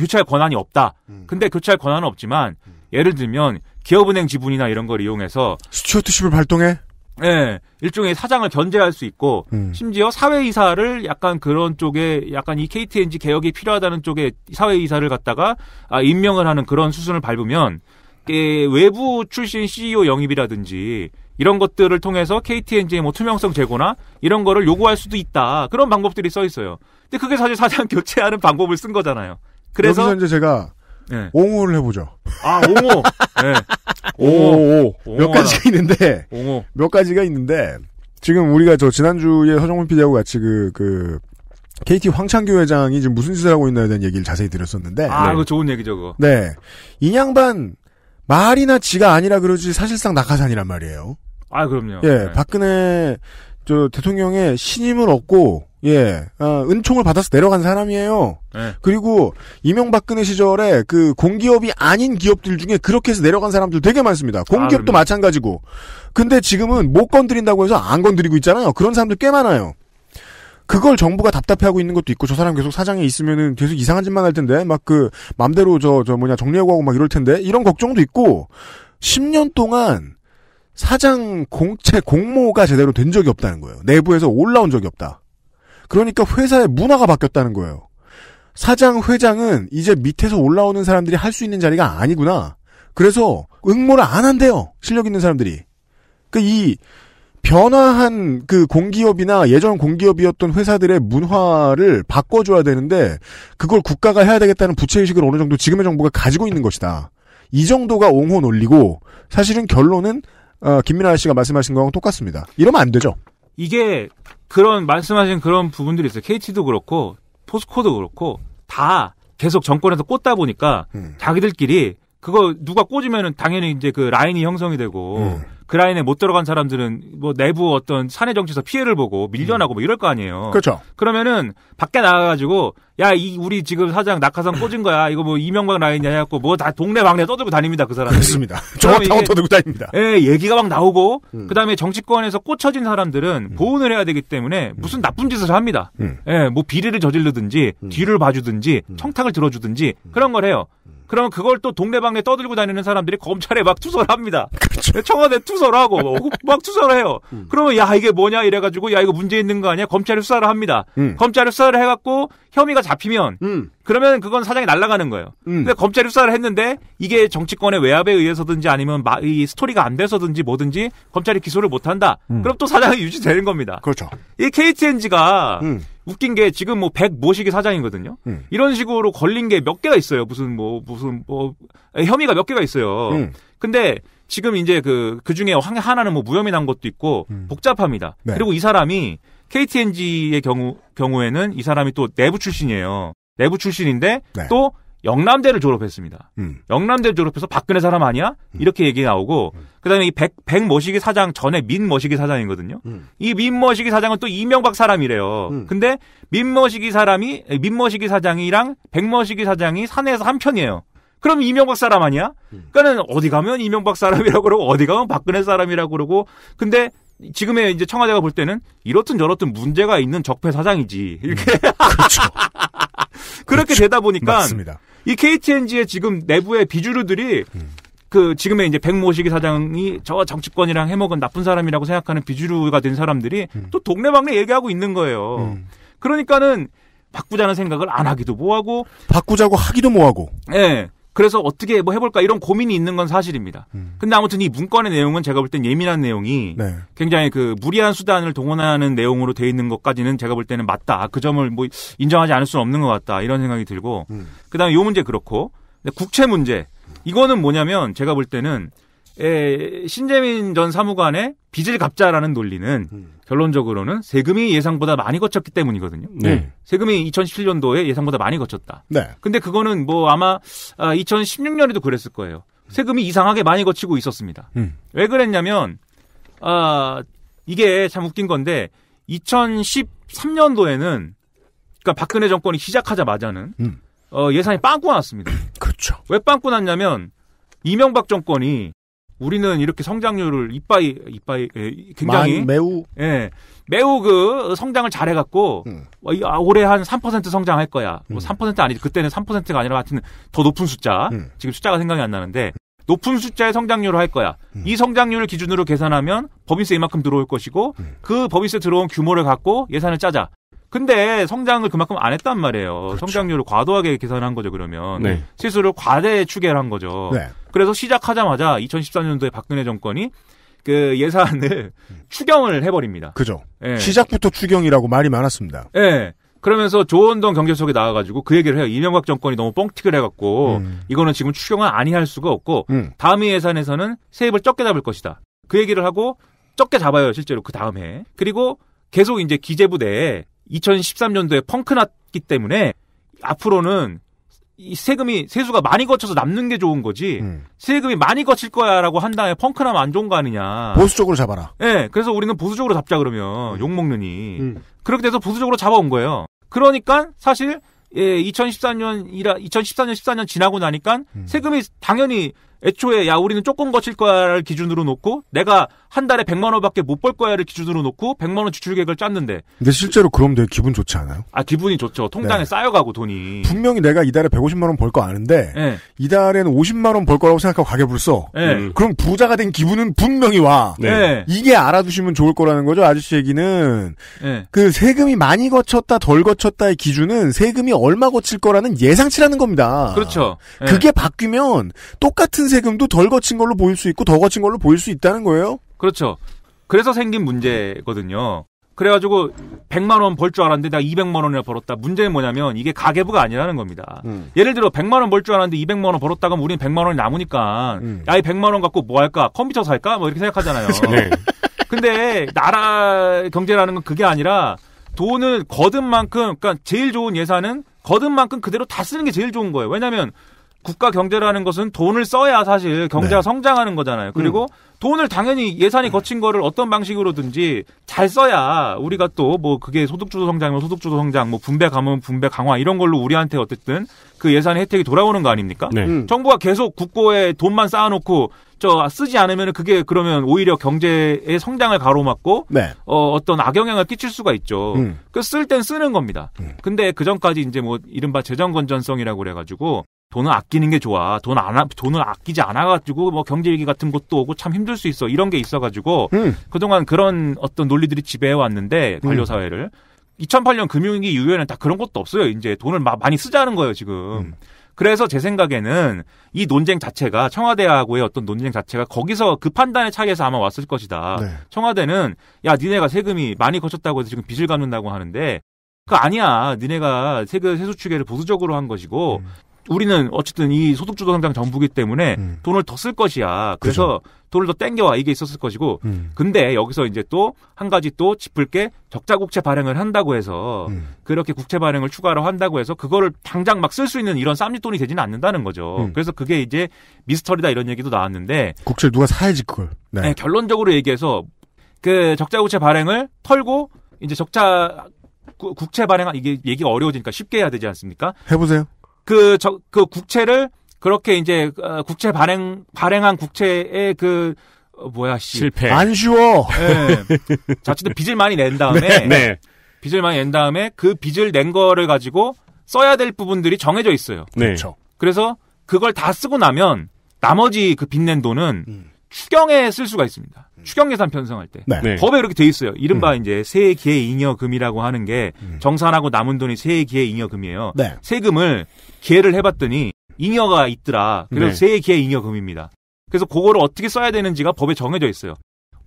교체할 권한이 없다. 음. 근데 교체할 권한은 없지만 음. 예를 들면 기업은행 지분이나 이런 걸 이용해서 스튜어트십을 발동해. 네, 일종의 사장을 견제할 수 있고 음. 심지어 사회이사를 약간 그런 쪽에 약간 이 KTNG 개혁이 필요하다는 쪽에 사회이사를 갖다가 아, 임명을 하는 그런 수순을 밟으면 예, 외부 출신 CEO 영입이라든지 이런 것들을 통해서 KTNG의 뭐 투명성 제고나 이런 거를 요구할 수도 있다. 그런 방법들이 써 있어요. 근데 그게 사실 사장 교체하는 방법을 쓴 거잖아요. 그래서 여기서 이제 제가 네. 옹호를 해보죠. 아 옹호. 네. 오, 오, 몇 가지가 있는데 옹호. 몇 가지가 있는데 지금 우리가 저 지난주에 서정훈 PD하고 같이 그그 그 KT 그 황창규 회장이 지금 무슨 짓을 하고 있나에 대한 얘기를 자세히 드렸었는데. 아, 네. 그거 좋은 얘기죠, 그거. 네. 인양반 말이나 지가 아니라 그러지 사실상 낙하산이란 말이에요. 아, 그럼요. 예, 네. 박근혜 저 대통령의 신임을 얻고 예 어, 은총을 받아서 내려간 사람이에요. 네. 그리고 이명박근혜 시절에 그 공기업이 아닌 기업들 중에 그렇게 해서 내려간 사람들 되게 많습니다. 공기업도 아, 마찬가지고. 근데 지금은 못 건드린다고 해서 안 건드리고 있잖아요. 그런 사람들 꽤 많아요. 그걸 정부가 답답해하고 있는 것도 있고 저 사람 계속 사장에 있으면은 계속 이상한 짓만 할 텐데 막 그 맘대로 저 저 뭐냐 정리하고 하고 막 이럴 텐데 이런 걱정도 있고 10년 동안 사장 공채 공모가 제대로 된 적이 없다는 거예요. 내부에서 올라온 적이 없다. 그러니까 회사의 문화가 바뀌었다는 거예요. 사장 회장은 이제 밑에서 올라오는 사람들이 할 수 있는 자리가 아니구나. 그래서 응모를 안 한대요. 실력 있는 사람들이. 그이 그러니까 변화한 그 공기업이나 예전 공기업이었던 회사들의 문화를 바꿔줘야 되는데 그걸 국가가 해야 되겠다는 부채의식을 어느 정도 지금의 정부가 가지고 있는 것이다. 이 정도가 옹호 논리고 사실은 결론은 어, 김민아 씨가 말씀하신 거랑 똑같습니다. 이러면 안 되죠. 이게 그런 말씀하신 그런 부분들이 있어요. KT도 그렇고 포스코도 그렇고 다 계속 정권에서 꽂다 보니까 음. 자기들끼리 그거 누가 꽂으면은 당연히 이제 그 라인이 형성이 되고 음. 그 라인에 못 들어간 사람들은 뭐 내부 어떤 사내 정치에서 피해를 보고 밀려나고 뭐 이럴 거 아니에요. 그렇죠. 그러면은 밖에 나가가지고 야 이 우리 지금 사장 낙하산 꽂은 거야 이거 뭐 이명박 라인이야 해갖고 뭐 다 동네 방네 떠들고 다닙니다 그 사람. 그렇습니다. 정확하고 떠들고 다닙니다. 예, 얘기가 막 나오고 음. 그다음에 정치권에서 꽂혀진 사람들은 음. 보훈을 해야 되기 때문에 음. 무슨 나쁜 짓을 합니다. 음. 예, 뭐 비리를 저질르든지 음. 뒤를 봐주든지 음. 청탁을 들어주든지 그런 걸 해요. 그러면 그걸 또 동네방네 떠들고 다니는 사람들이 검찰에 막 투서를 합니다. 그렇죠. 네, 청와대 투서를 하고 막 투서를 해요. 음. 그러면 야 이게 뭐냐 이래가지고 야 이거 문제 있는 거 아니야? 검찰에 수사를 합니다. 음. 검찰에 수사를 해갖고 혐의가 잡히면 음. 그러면 그건 사장이 날아가는 거예요. 음. 근데 검찰에 수사를 했는데 이게 정치권의 외압에 의해서든지 아니면 마, 이 스토리가 안 돼서든지 뭐든지 검찰이 기소를 못한다. 음. 그럼 또 사장이 유지되는 겁니다. 그렇죠. 이 KTNG가 웃긴 게 지금 뭐 백 모시기 사장이거든요. 음. 이런 식으로 걸린 게 몇 개가 있어요. 무슨 뭐 무슨 뭐 혐의가 몇 개가 있어요. 음. 근데 지금 이제 그그 그 중에 하나는 뭐 무혐의 난 것도 있고 음. 복잡합니다. 네. 그리고 이 사람이 KTNG의 경우 경우에는 이 사람이 또 내부 출신이에요. 내부 출신인데 네. 또 영남대를 졸업했습니다. 음. 영남대 졸업해서 박근혜 사람 아니야? 음. 이렇게 얘기 나오고 음. 그다음에 이 백, 백 머시기 사장 전에 민모시기 사장이거든요. 음. 이민 모시기 사장은 또 이명박 사람이래요. 음. 근데 민모시기 사람이 민모시기 사장이랑 백모시기 사장이 사내에서 한편이에요. 그럼 이명박 사람 아니야? 음. 그러니까는 어디 가면 이명박 사람이라고 그러고 어디 가면 박근혜 사람이라고 그러고 근데 지금의 이제 청와대가 볼 때는 이렇든 저렇든 문제가 있는 적폐 사장이지 이렇게 음, 그렇죠. 그렇게 그렇죠. 되다 보니까 맞습니다. 이 KTNG의 지금 내부의 비주류들이 음. 그 지금의 이제 백모시기 사장이 저 정치권이랑 해먹은 나쁜 사람이라고 생각하는 비주류가 된 사람들이 음. 또 동네방네 얘기하고 있는 거예요. 음. 그러니까는 바꾸자는 생각을 안 하기도 뭐하고 바꾸자고 하기도 뭐하고. 예. 네. 그래서 어떻게 뭐 해볼까 이런 고민이 있는 건 사실입니다. 음. 근데 아무튼 이 문건의 내용은 제가 볼 땐 예민한 내용이 네. 굉장히 그 무리한 수단을 동원하는 내용으로 돼 있는 것까지는 제가 볼 때는 맞다. 그 점을 뭐 인정하지 않을 수는 없는 것 같다. 이런 생각이 들고 음. 그다음에 요 문제 그렇고 국채 문제 이거는 뭐냐면 제가 볼 때는 에, 예, 신재민 전 사무관의 빚을 갚자라는 논리는 음. 결론적으로는 세금이 예상보다 많이 거쳤기 때문이거든요. 네. 세금이 2017년도에 예상보다 많이 거쳤다. 네. 근데 그거는 뭐 아마 아, 2016년에도 그랬을 거예요. 세금이 이상하게 많이 거치고 있었습니다. 음. 왜 그랬냐면 아 이게 참 웃긴 건데 2013년도에는 그러니까 박근혜 정권이 시작하자마자는 음. 어, 예산이 빵꾸 났습니다. 그렇죠. 왜 빵꾸 났냐면 이명박 정권이 우리는 이렇게 성장률을 이빠이 이빠이 예, 굉장히 많 매우 예 매우 그 성장을 잘해갖고 음. 와, 어, 아, 올해 한 3% 성장할 거야 뭐 음. 뭐3% 아니지 그때는 3%가 아니라 하여튼 더 높은 숫자 음. 지금 숫자가 생각이 안 나는데 높은 숫자의 성장률을 할 거야 음. 이 성장률을 기준으로 계산하면 법인세 이만큼 들어올 것이고 음. 그 법인세 들어온 규모를 갖고 예산을 짜자 근데 성장을 그만큼 안 했단 말이에요. 그렇죠. 성장률을 과도하게 계산한 거죠, 그러면. 네. 실수를 과대 추계를 한 거죠. 네. 그래서 시작하자마자 2014년도에 박근혜 정권이 그 예산을 추경을 해버립니다. 그죠. 예. 시작부터 추경이라고 말이 많았습니다. 예. 그러면서 조원동 경제수석이 나와가지고 그 얘기를 해요. 이명박 정권이 너무 뻥튀기를 해갖고 음. 이거는 지금 추경을 아니할 수가 없고 음. 다음 예산에서는 세입을 적게 잡을 것이다. 그 얘기를 하고 적게 잡아요 실제로 그 다음 해. 그리고 계속 이제 기재부 내에 2013년도에 펑크 났기 때문에 앞으로는 이 세금이 세수가 많이 거쳐서 남는 게 좋은 거지 음. 세금이 많이 거칠 거야라고 한 다음에 펑크 나면 안 좋은 거 아니냐 보수적으로 잡아라 예 네, 그래서 우리는 보수적으로 잡자 그러면 음. 욕먹느니 음. 그렇게 돼서 보수적으로 잡아온 거예요 그러니까 사실 예, 2014년이라 2014년 14년 지나고 나니까 음. 세금이 당연히 애초에 야 우리는 조금 거칠 거야를 기준으로 놓고 내가 한 달에 100만 원밖에 못 벌 거야를 기준으로 놓고 100만 원 지출 계획을 짰는데 근데 실제로 그럼 되게 기분 좋지 않아요? 아 기분이 좋죠. 통장에 네. 쌓여가고 돈이 분명히 내가 이달에 150만 원 벌 거 아는데 네. 예. 이달에는 50만 원 벌 거라고 생각하고 가계부를 써. 네. 음. 그럼 부자가 된 기분은 분명히 와. 네. 네. 이게 알아두시면 좋을 거라는 거죠. 아저씨 얘기는 예. 그 세금이 많이 거쳤다 덜 거쳤다의 기준은 세금이 얼마 거칠 거라는 예상치라는 겁니다. 그렇죠. 그게 바뀌면 똑같은 세금도 덜 거친 걸로 보일 수 있고 더 거친 걸로 보일 수 있다는 거예요. 그렇죠. 그래서 생긴 문제거든요. 그래가지고 100만 원 벌 줄 알았는데 나 200만 원이나 벌었다. 문제는 뭐냐면 이게 가계부가 아니라는 겁니다. 음. 예를 들어 100만 원 벌 줄 알았는데 200만 원 벌었다 그러면 우리는 100만 원이 남으니까 음. 야이 100만 원 갖고 뭐 할까? 컴퓨터 살까? 뭐 이렇게 생각하잖아요. 네. 근데 나라 경제라는 건 그게 아니라 돈을 거둔 만큼 그러니까 제일 좋은 예산은 거둔 만큼 그대로 다 쓰는 게 제일 좋은 거예요. 왜냐하면 국가 경제라는 것은 돈을 써야 사실 경제가 네. 성장하는 거잖아요. 그리고 음. 돈을 당연히 예산이 거친 거를 어떤 방식으로든지 잘 써야 우리가 또 뭐 그게 소득주도 성장이면 소득주도 성장, 뭐 분배 감면 분배 강화 이런 걸로 우리한테 어쨌든 그 예산의 혜택이 돌아오는 거 아닙니까? 네. 음. 정부가 계속 국고에 돈만 쌓아놓고 저 쓰지 않으면 그게 그러면 오히려 경제의 성장을 가로막고 네. 어, 어떤 악영향을 끼칠 수가 있죠. 음. 그쓸 땐 쓰는 겁니다. 음. 근데 그 전까지 이제 뭐 이른바 재정 건전성이라고 그래가지고 돈을 아끼는 게 좋아. 돈 안, 아, 돈을 아끼지 않아가지고 뭐 경제 위기 같은 것도 오고 참 힘들 수 있어. 이런 게 있어가지고 음. 그동안 그런 어떤 논리들이 지배해 왔는데 관료 음. 사회를 2008년 금융위기 이후에는 다 그런 것도 없어요. 이제 돈을 막 많이 쓰자는 거예요 지금. 음. 그래서 제 생각에는 이 논쟁 자체가 청와대하고의 어떤 논쟁 자체가 거기서 그 판단의 차이에서 아마 왔을 것이다. 네. 청와대는 야 니네가 세금이 많이 거쳤다고 해서 지금 빚을 갚는다고 하는데 그 아니야 니네가 세금 세수 추계를 보수적으로 한 것이고 음. 우리는 어쨌든 이 소득주도 성장 정부기 때문에 음. 돈을 더 쓸 것이야. 그래서 그죠. 돈을 더 땡겨와 이게 있었을 것이고. 음. 근데 여기서 이제 또 한 가지 또 짚을 게 적자 국채 발행을 한다고 해서 음. 그렇게 국채 발행을 추가로 한다고 해서 그거를 당장 막 쓸 수 있는 이런 쌈짓돈이 되지는 않는다는 거죠. 음. 그래서 그게 이제 미스터리다 이런 얘기도 나왔는데 국채를 누가 사야지 그걸. 네. 네 결론적으로 얘기해서 그 적자 국채 발행을 털고 이제 적자 국채 발행 이게 얘기가 어려워지니까 쉽게 해야 되지 않습니까? 해보세요. 그, 저, 그 국채를 그렇게 이제 어, 국채 발행 발행한 국채의 그 어, 뭐야 씨. 실패 안 쉬워. 네. 예. 자칫도 빚을 많이 낸 다음에 네, 네. 빚을 많이 낸 다음에 그 빚을 낸 거를 가지고 써야 될 부분들이 정해져 있어요. 네. 그렇죠. 그래서 그걸 다 쓰고 나면 나머지 그 빚낸 돈은 음. 추경에 쓸 수가 있습니다. 음. 추경 예산 편성할 때 네. 네. 법에 이렇게 돼 있어요. 이른바 음. 이제 세기의 잉여금이라고 하는 게 음. 정산하고 남은 돈이 세기의 잉여금이에요. 네. 세금을 기회를 해봤더니 잉여가 있더라. 그래서 네. 세 기회 잉여금입니다. 그래서 그거를 어떻게 써야 되는지가 법에 정해져 있어요.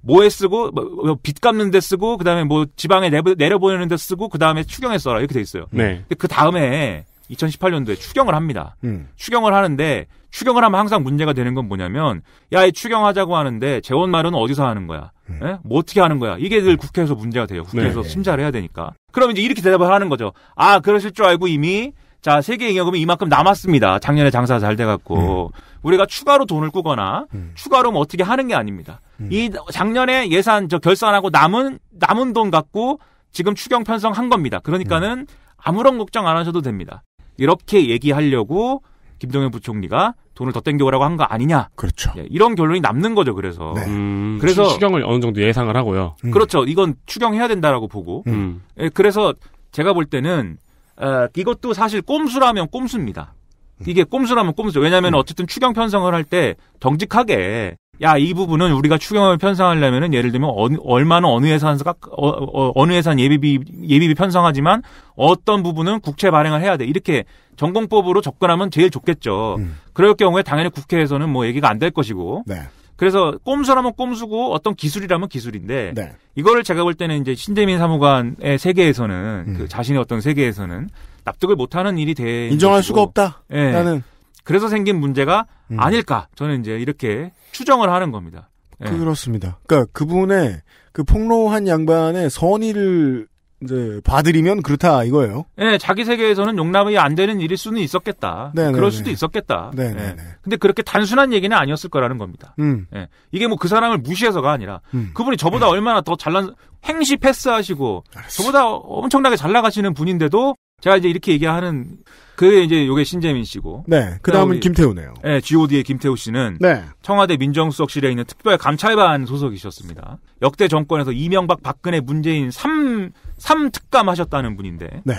뭐에 쓰고 뭐, 뭐 빚 갚는 데 쓰고 그다음에 뭐 지방에 내려, 보내는데 쓰고 그다음에 추경에 써라 이렇게 돼 있어요. 네. 근데 그 다음에 2018년도에 추경을 합니다. 음. 추경을 하는데 추경을 하면 항상 문제가 되는 건 뭐냐면 야이 추경하자고 하는데 재원 마련은 어디서 하는 거야? 음. 예? 뭐 어떻게 하는 거야? 이게 늘 음. 국회에서 문제가 돼요. 국회에서 네. 심사를 해야 되니까. 그럼 이제 이렇게 대답을 하는 거죠. 아 그러실 줄 알고 이미 자, 세계 잉여금이 이만큼 남았습니다. 작년에 장사 잘 돼갖고. 음. 우리가 추가로 돈을 꾸거나, 음. 추가로 뭐 어떻게 하는 게 아닙니다. 음. 이 작년에 예산 저 결산하고 남은, 남은 돈 갖고 지금 추경 편성한 겁니다. 그러니까는 음. 아무런 걱정 안 하셔도 됩니다. 이렇게 얘기하려고 김동현 부총리가 돈을 더 땡겨오라고 한 거 아니냐. 그렇죠. 예, 이런 결론이 남는 거죠. 그래서 네. 음, 그래서 추경을 어느 정도 예상을 하고요. 음. 그렇죠. 이건 추경해야 된다라고 보고. 음. 예, 그래서 제가 볼 때는 어, 이것도 사실 꼼수라면 꼼수입니다. 이게 꼼수라면 꼼수. 왜냐하면 어쨌든 추경 편성을 할 때 정직하게 야이 부분은 우리가 추경을 편성하려면은 예를 들면 어느, 얼마는 어느 예산 어, 어, 어느 예산 예비비 예비비 편성하지만 어떤 부분은 국채 발행을 해야 돼 이렇게 전공법으로 접근하면 제일 좋겠죠. 음. 그럴 경우에 당연히 국회에서는 뭐 얘기가 안 될 것이고. 네. 그래서 꼼수라면 꼼수고 어떤 기술이라면 기술인데 네. 이거를 제가 볼 때는 이제 신재민 사무관의 세계에서는 음. 그 자신의 어떤 세계에서는 납득을 못하는 일이 돼 인정할 것이고. 수가 없다. 예. 나는 그래서 생긴 문제가 음. 아닐까 저는 이제 이렇게 추정을 하는 겁니다. 예. 그렇습니다. 그러니까 그분의 그 폭로한 양반의 선의를 이제 봐드리면 그렇다 이거예요. 네, 자기 세계에서는 용납이 안 되는 일일 수는 있었겠다. 네, 네 그럴 네. 수도 있었겠다. 네네 네, 예. 네. 근데 그렇게 단순한 얘기는 아니었을 거라는 겁니다. 음. 네. 이게 뭐 그 사람을 무시해서가 아니라 음. 그분이 저보다 네. 얼마나 더 잘난 행시 패스하시고 알았어. 저보다 엄청나게 잘 나가시는 분인데도 제가 이제 이렇게 얘기하는 그 이제 요게 신재민 씨고. 네. 그 다음은 김태우네요. 네. 예, G.O.D의 김태우 씨는 네. 청와대 민정수석실에 있는 특별 감찰반 소속이셨습니다. 역대 정권에서 이명박, 박근혜, 문재인 3, 3 특감 하셨다는 분인데. 네.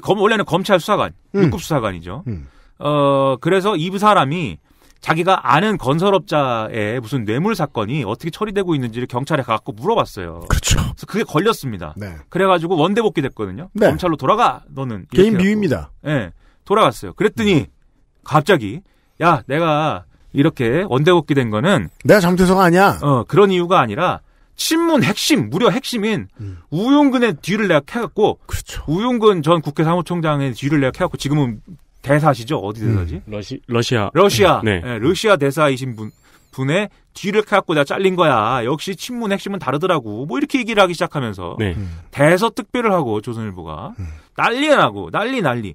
검, 원래는 검찰 수사관, 음. 육급 수사관이죠. 음. 어, 그래서 이 사람이 자기가 아는 건설업자의 무슨 뇌물 사건이 어떻게 처리되고 있는지를 경찰에 가갖고 물어봤어요. 그렇죠. 그래서 그게 걸렸습니다. 네. 그래가지고 원대복귀 됐거든요. 네. 검찰로 돌아가 너는 개인 비유입니다. 예, 네, 돌아갔어요. 그랬더니 음. 갑자기 야 내가 이렇게 원대복귀 된 거는 내가 잘못해서 아니야. 어 그런 이유가 아니라 친문 핵심 무려 핵심인 음. 우용근의 뒤를 내가 캐갖고 그렇죠. 우용근 전 국회 사무총장의 뒤를 내가 캐갖고 지금은 대사시죠? 어디 음. 대사지? 음. 러시, 러시아. 러시아. 네. 네. 네. 러시아 대사이신 분, 분의 뒤를 갖고 내가 잘린 거야. 역시 친문 핵심은 다르더라고. 뭐 이렇게 얘기를 하기 시작하면서. 네. 음. 대서 특별을 하고 조선일보가. 음. 난리가 나고, 난리, 난리.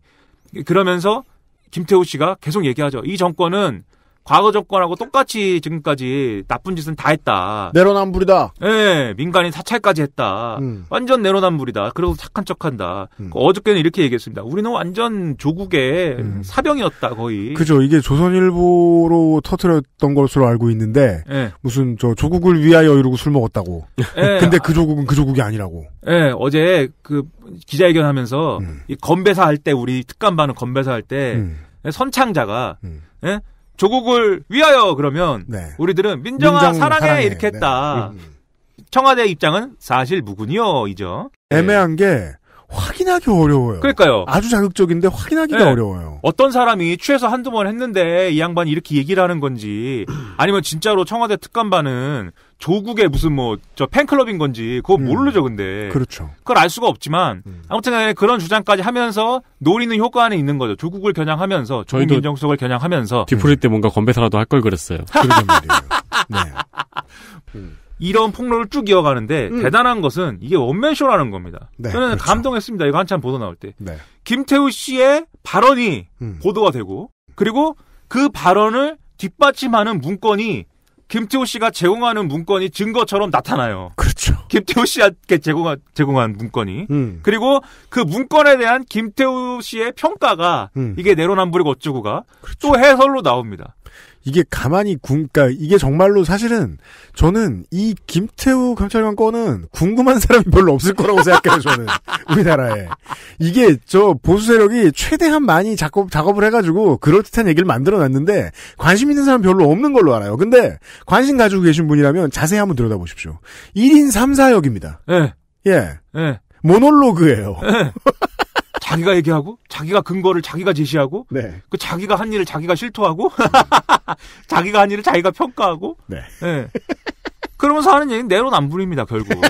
그러면서 김태호 씨가 계속 얘기하죠. 이 정권은 과거 정권하고 똑같이 지금까지 나쁜 짓은 다 했다. 내로남불이다. 예, 네, 민간인 사찰까지 했다. 음. 완전 내로남불이다. 그리고 착한 척한다. 음. 그 어저께는 이렇게 얘기했습니다. 우리는 완전 조국의 음. 사병이었다 거의. 그죠. 이게 조선일보로 터트렸던 것으로 알고 있는데 네. 무슨 저 조국을 위하여 이러고 술 먹었다고. 네. 근데 그 조국은 그 조국이 아니라고. 예, 어제 그 기자회견하면서 음. 이 건배사 할 때 우리 특감반은 건배사 할때 음. 선창자가 음. 예? 조국을 위하여 그러면 네. 우리들은 민정아 사랑해, 사랑해, 이렇게 했다. 네. 청와대 입장은 사실 무근이요이죠. 애매한 네. 게 확인하기 어려워요. 그러니까요. 아주 자극적인데 확인하기가 네. 어려워요. 어떤 사람이 취해서 한두 번 했는데 이 양반이 이렇게 얘기를 하는 건지 아니면 진짜로 청와대 특감반은 조국의 무슨 뭐 저 팬클럽인 건지 그거 음. 모르죠 근데. 그렇죠. 그걸 알 수가 없지만 음. 아무튼 그런 주장까지 하면서 노리는 효과 안에 있는 거죠. 조국을 겨냥하면서 조국 민정수석을 겨냥하면서 디프리 때 뭔가 건배사라도 할 걸 그랬어요. 그러게 말이에요. 네. 음. 이런 폭로를 쭉 이어가는데 음. 대단한 것은 이게 원맨쇼라는 겁니다. 네, 저는 그렇죠. 감동했습니다. 이거 한참 보도 나올 때. 네. 김태우 씨의 발언이 음. 보도가 되고 그리고 그 발언을 뒷받침하는 문건이 김태우 씨가 제공하는 문건이 증거처럼 나타나요. 그렇죠. 김태우 씨한테 제공한, 제공한 문건이. 음. 그리고 그 문건에 대한 김태우 씨의 평가가 음. 이게 내로남불이고 어쩌고가 그렇죠. 또 해설로 나옵니다. 이게 가만히 군, 그니까 이게 정말로 사실은 저는 이 김태우 감찰관 건는 궁금한 사람이 별로 없을 거라고 생각해요, 저는. 우리나라에. 이게 저 보수 세력이 최대한 많이 작업, 작업을 해가지고 그럴듯한 얘기를 만들어 놨는데 관심 있는 사람 별로 없는 걸로 알아요. 근데 관심 가지고 계신 분이라면 자세히 한번 들여다 보십시오. 1인 3사역입니다. 예. 네. 네. 모놀로그예요 네. 자기가 얘기하고 자기가 근거를 자기가 제시하고 네. 그 자기가 한 일을 자기가 실토하고 자기가 한 일을 자기가 평가하고 네. 네. 그러면서 하는 얘기는 내로남불입니다 결국 어?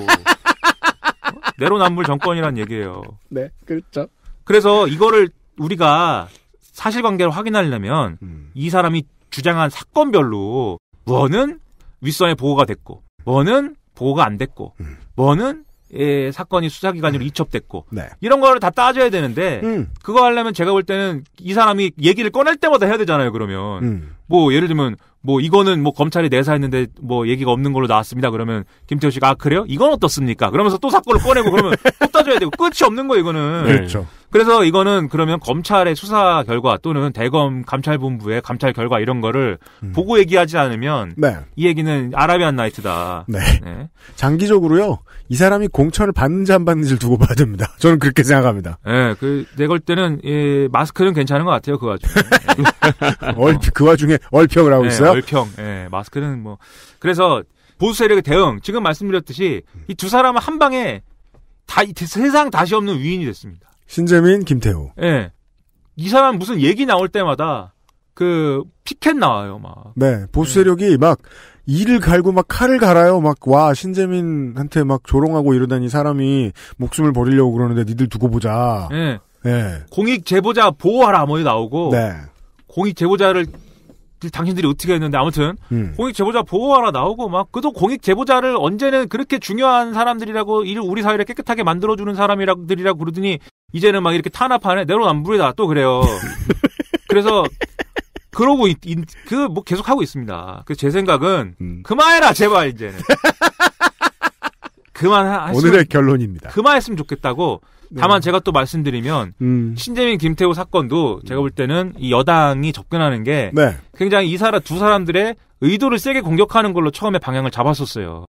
내로남불 정권이란 얘기예요. 네 그렇죠. 그래서 이거를 우리가 사실관계를 확인하려면 음. 이 사람이 주장한 사건별로 뭐는 윗선에 보호가 됐고 뭐는 보호가 안 됐고 음. 뭐는 의 예, 사건이 수사기관으로 음. 이첩됐고 네. 이런 거를 다 따져야 되는데 음. 그거 하려면 제가 볼 때는 이 사람이 얘기를 꺼낼 때마다 해야 되잖아요 그러면 음. 뭐 예를 들면 뭐 이거는 뭐 검찰이 내사했는데 뭐 얘기가 없는 걸로 나왔습니다. 그러면 김태호 씨가 아 그래요? 이건 어떻습니까? 그러면서 또 사건을 꺼내고 그러면 또 따져야 되고 끝이 없는 거예요, 이거는. 네. 그렇죠. 그래서 이거는 그러면 검찰의 수사 결과 또는 대검 감찰본부의 감찰 결과 이런 거를 음. 보고 얘기하지 않으면 네. 이 얘기는 아라비안 나이트다. 네. 네. 장기적으로요. 이 사람이 공천을 받는지 안 받는지를 두고 봐야 됩니다. 저는 그렇게 생각합니다. 네, 그 내걸 때는 예, 마스크는 괜찮은 것 같아요, 그 와중에. 얼핏 그 와중에 중 예, 얼평을 하고 예, 있어요. 네, 얼평. 네, 마스크는 뭐 그래서 보수 세력의 대응 지금 말씀드렸듯이 이 두 사람은 한 방에 다 세상 다시 없는 위인이 됐습니다. 신재민, 김태호 예. 네. 이 사람 무슨 얘기 나올 때마다 그 피켓 나와요, 막. 네, 보수 세력이 네. 막 이를 갈고 막 칼을 갈아요. 막와 신재민한테 막 조롱하고 이러다니 사람이 목숨을 버리려고 그러는데 니들 두고 보자. 예. 네. 공익 제보자 보호하라 뭐이 나오고. 네. 공익 제보자를 그 당신들이 어떻게 했는데 아무튼 음. 공익 제보자 보호하라 나오고 막 그도 공익 제보자를 언제는 그렇게 중요한 사람들이라고 일 우리 사회를 깨끗하게 만들어주는 사람이라들이라고 그러더니 이제는 막 이렇게 탄압하네 내로남불이다 또 그래요. 그래서 그러고 그 뭐 계속 하고 있습니다. 그제 생각은 음. 그만해라 제발 이제는. 그만하 오늘의 결론입니다. 그만했으면 좋겠다고 네. 다만 제가 또 말씀드리면 음. 신재민 김태호 사건도 제가 볼 때는 이 여당이 접근하는 게 네. 굉장히 이 사람 두 사람들의 의도를 세게 공격하는 걸로 처음에 방향을 잡았었어요.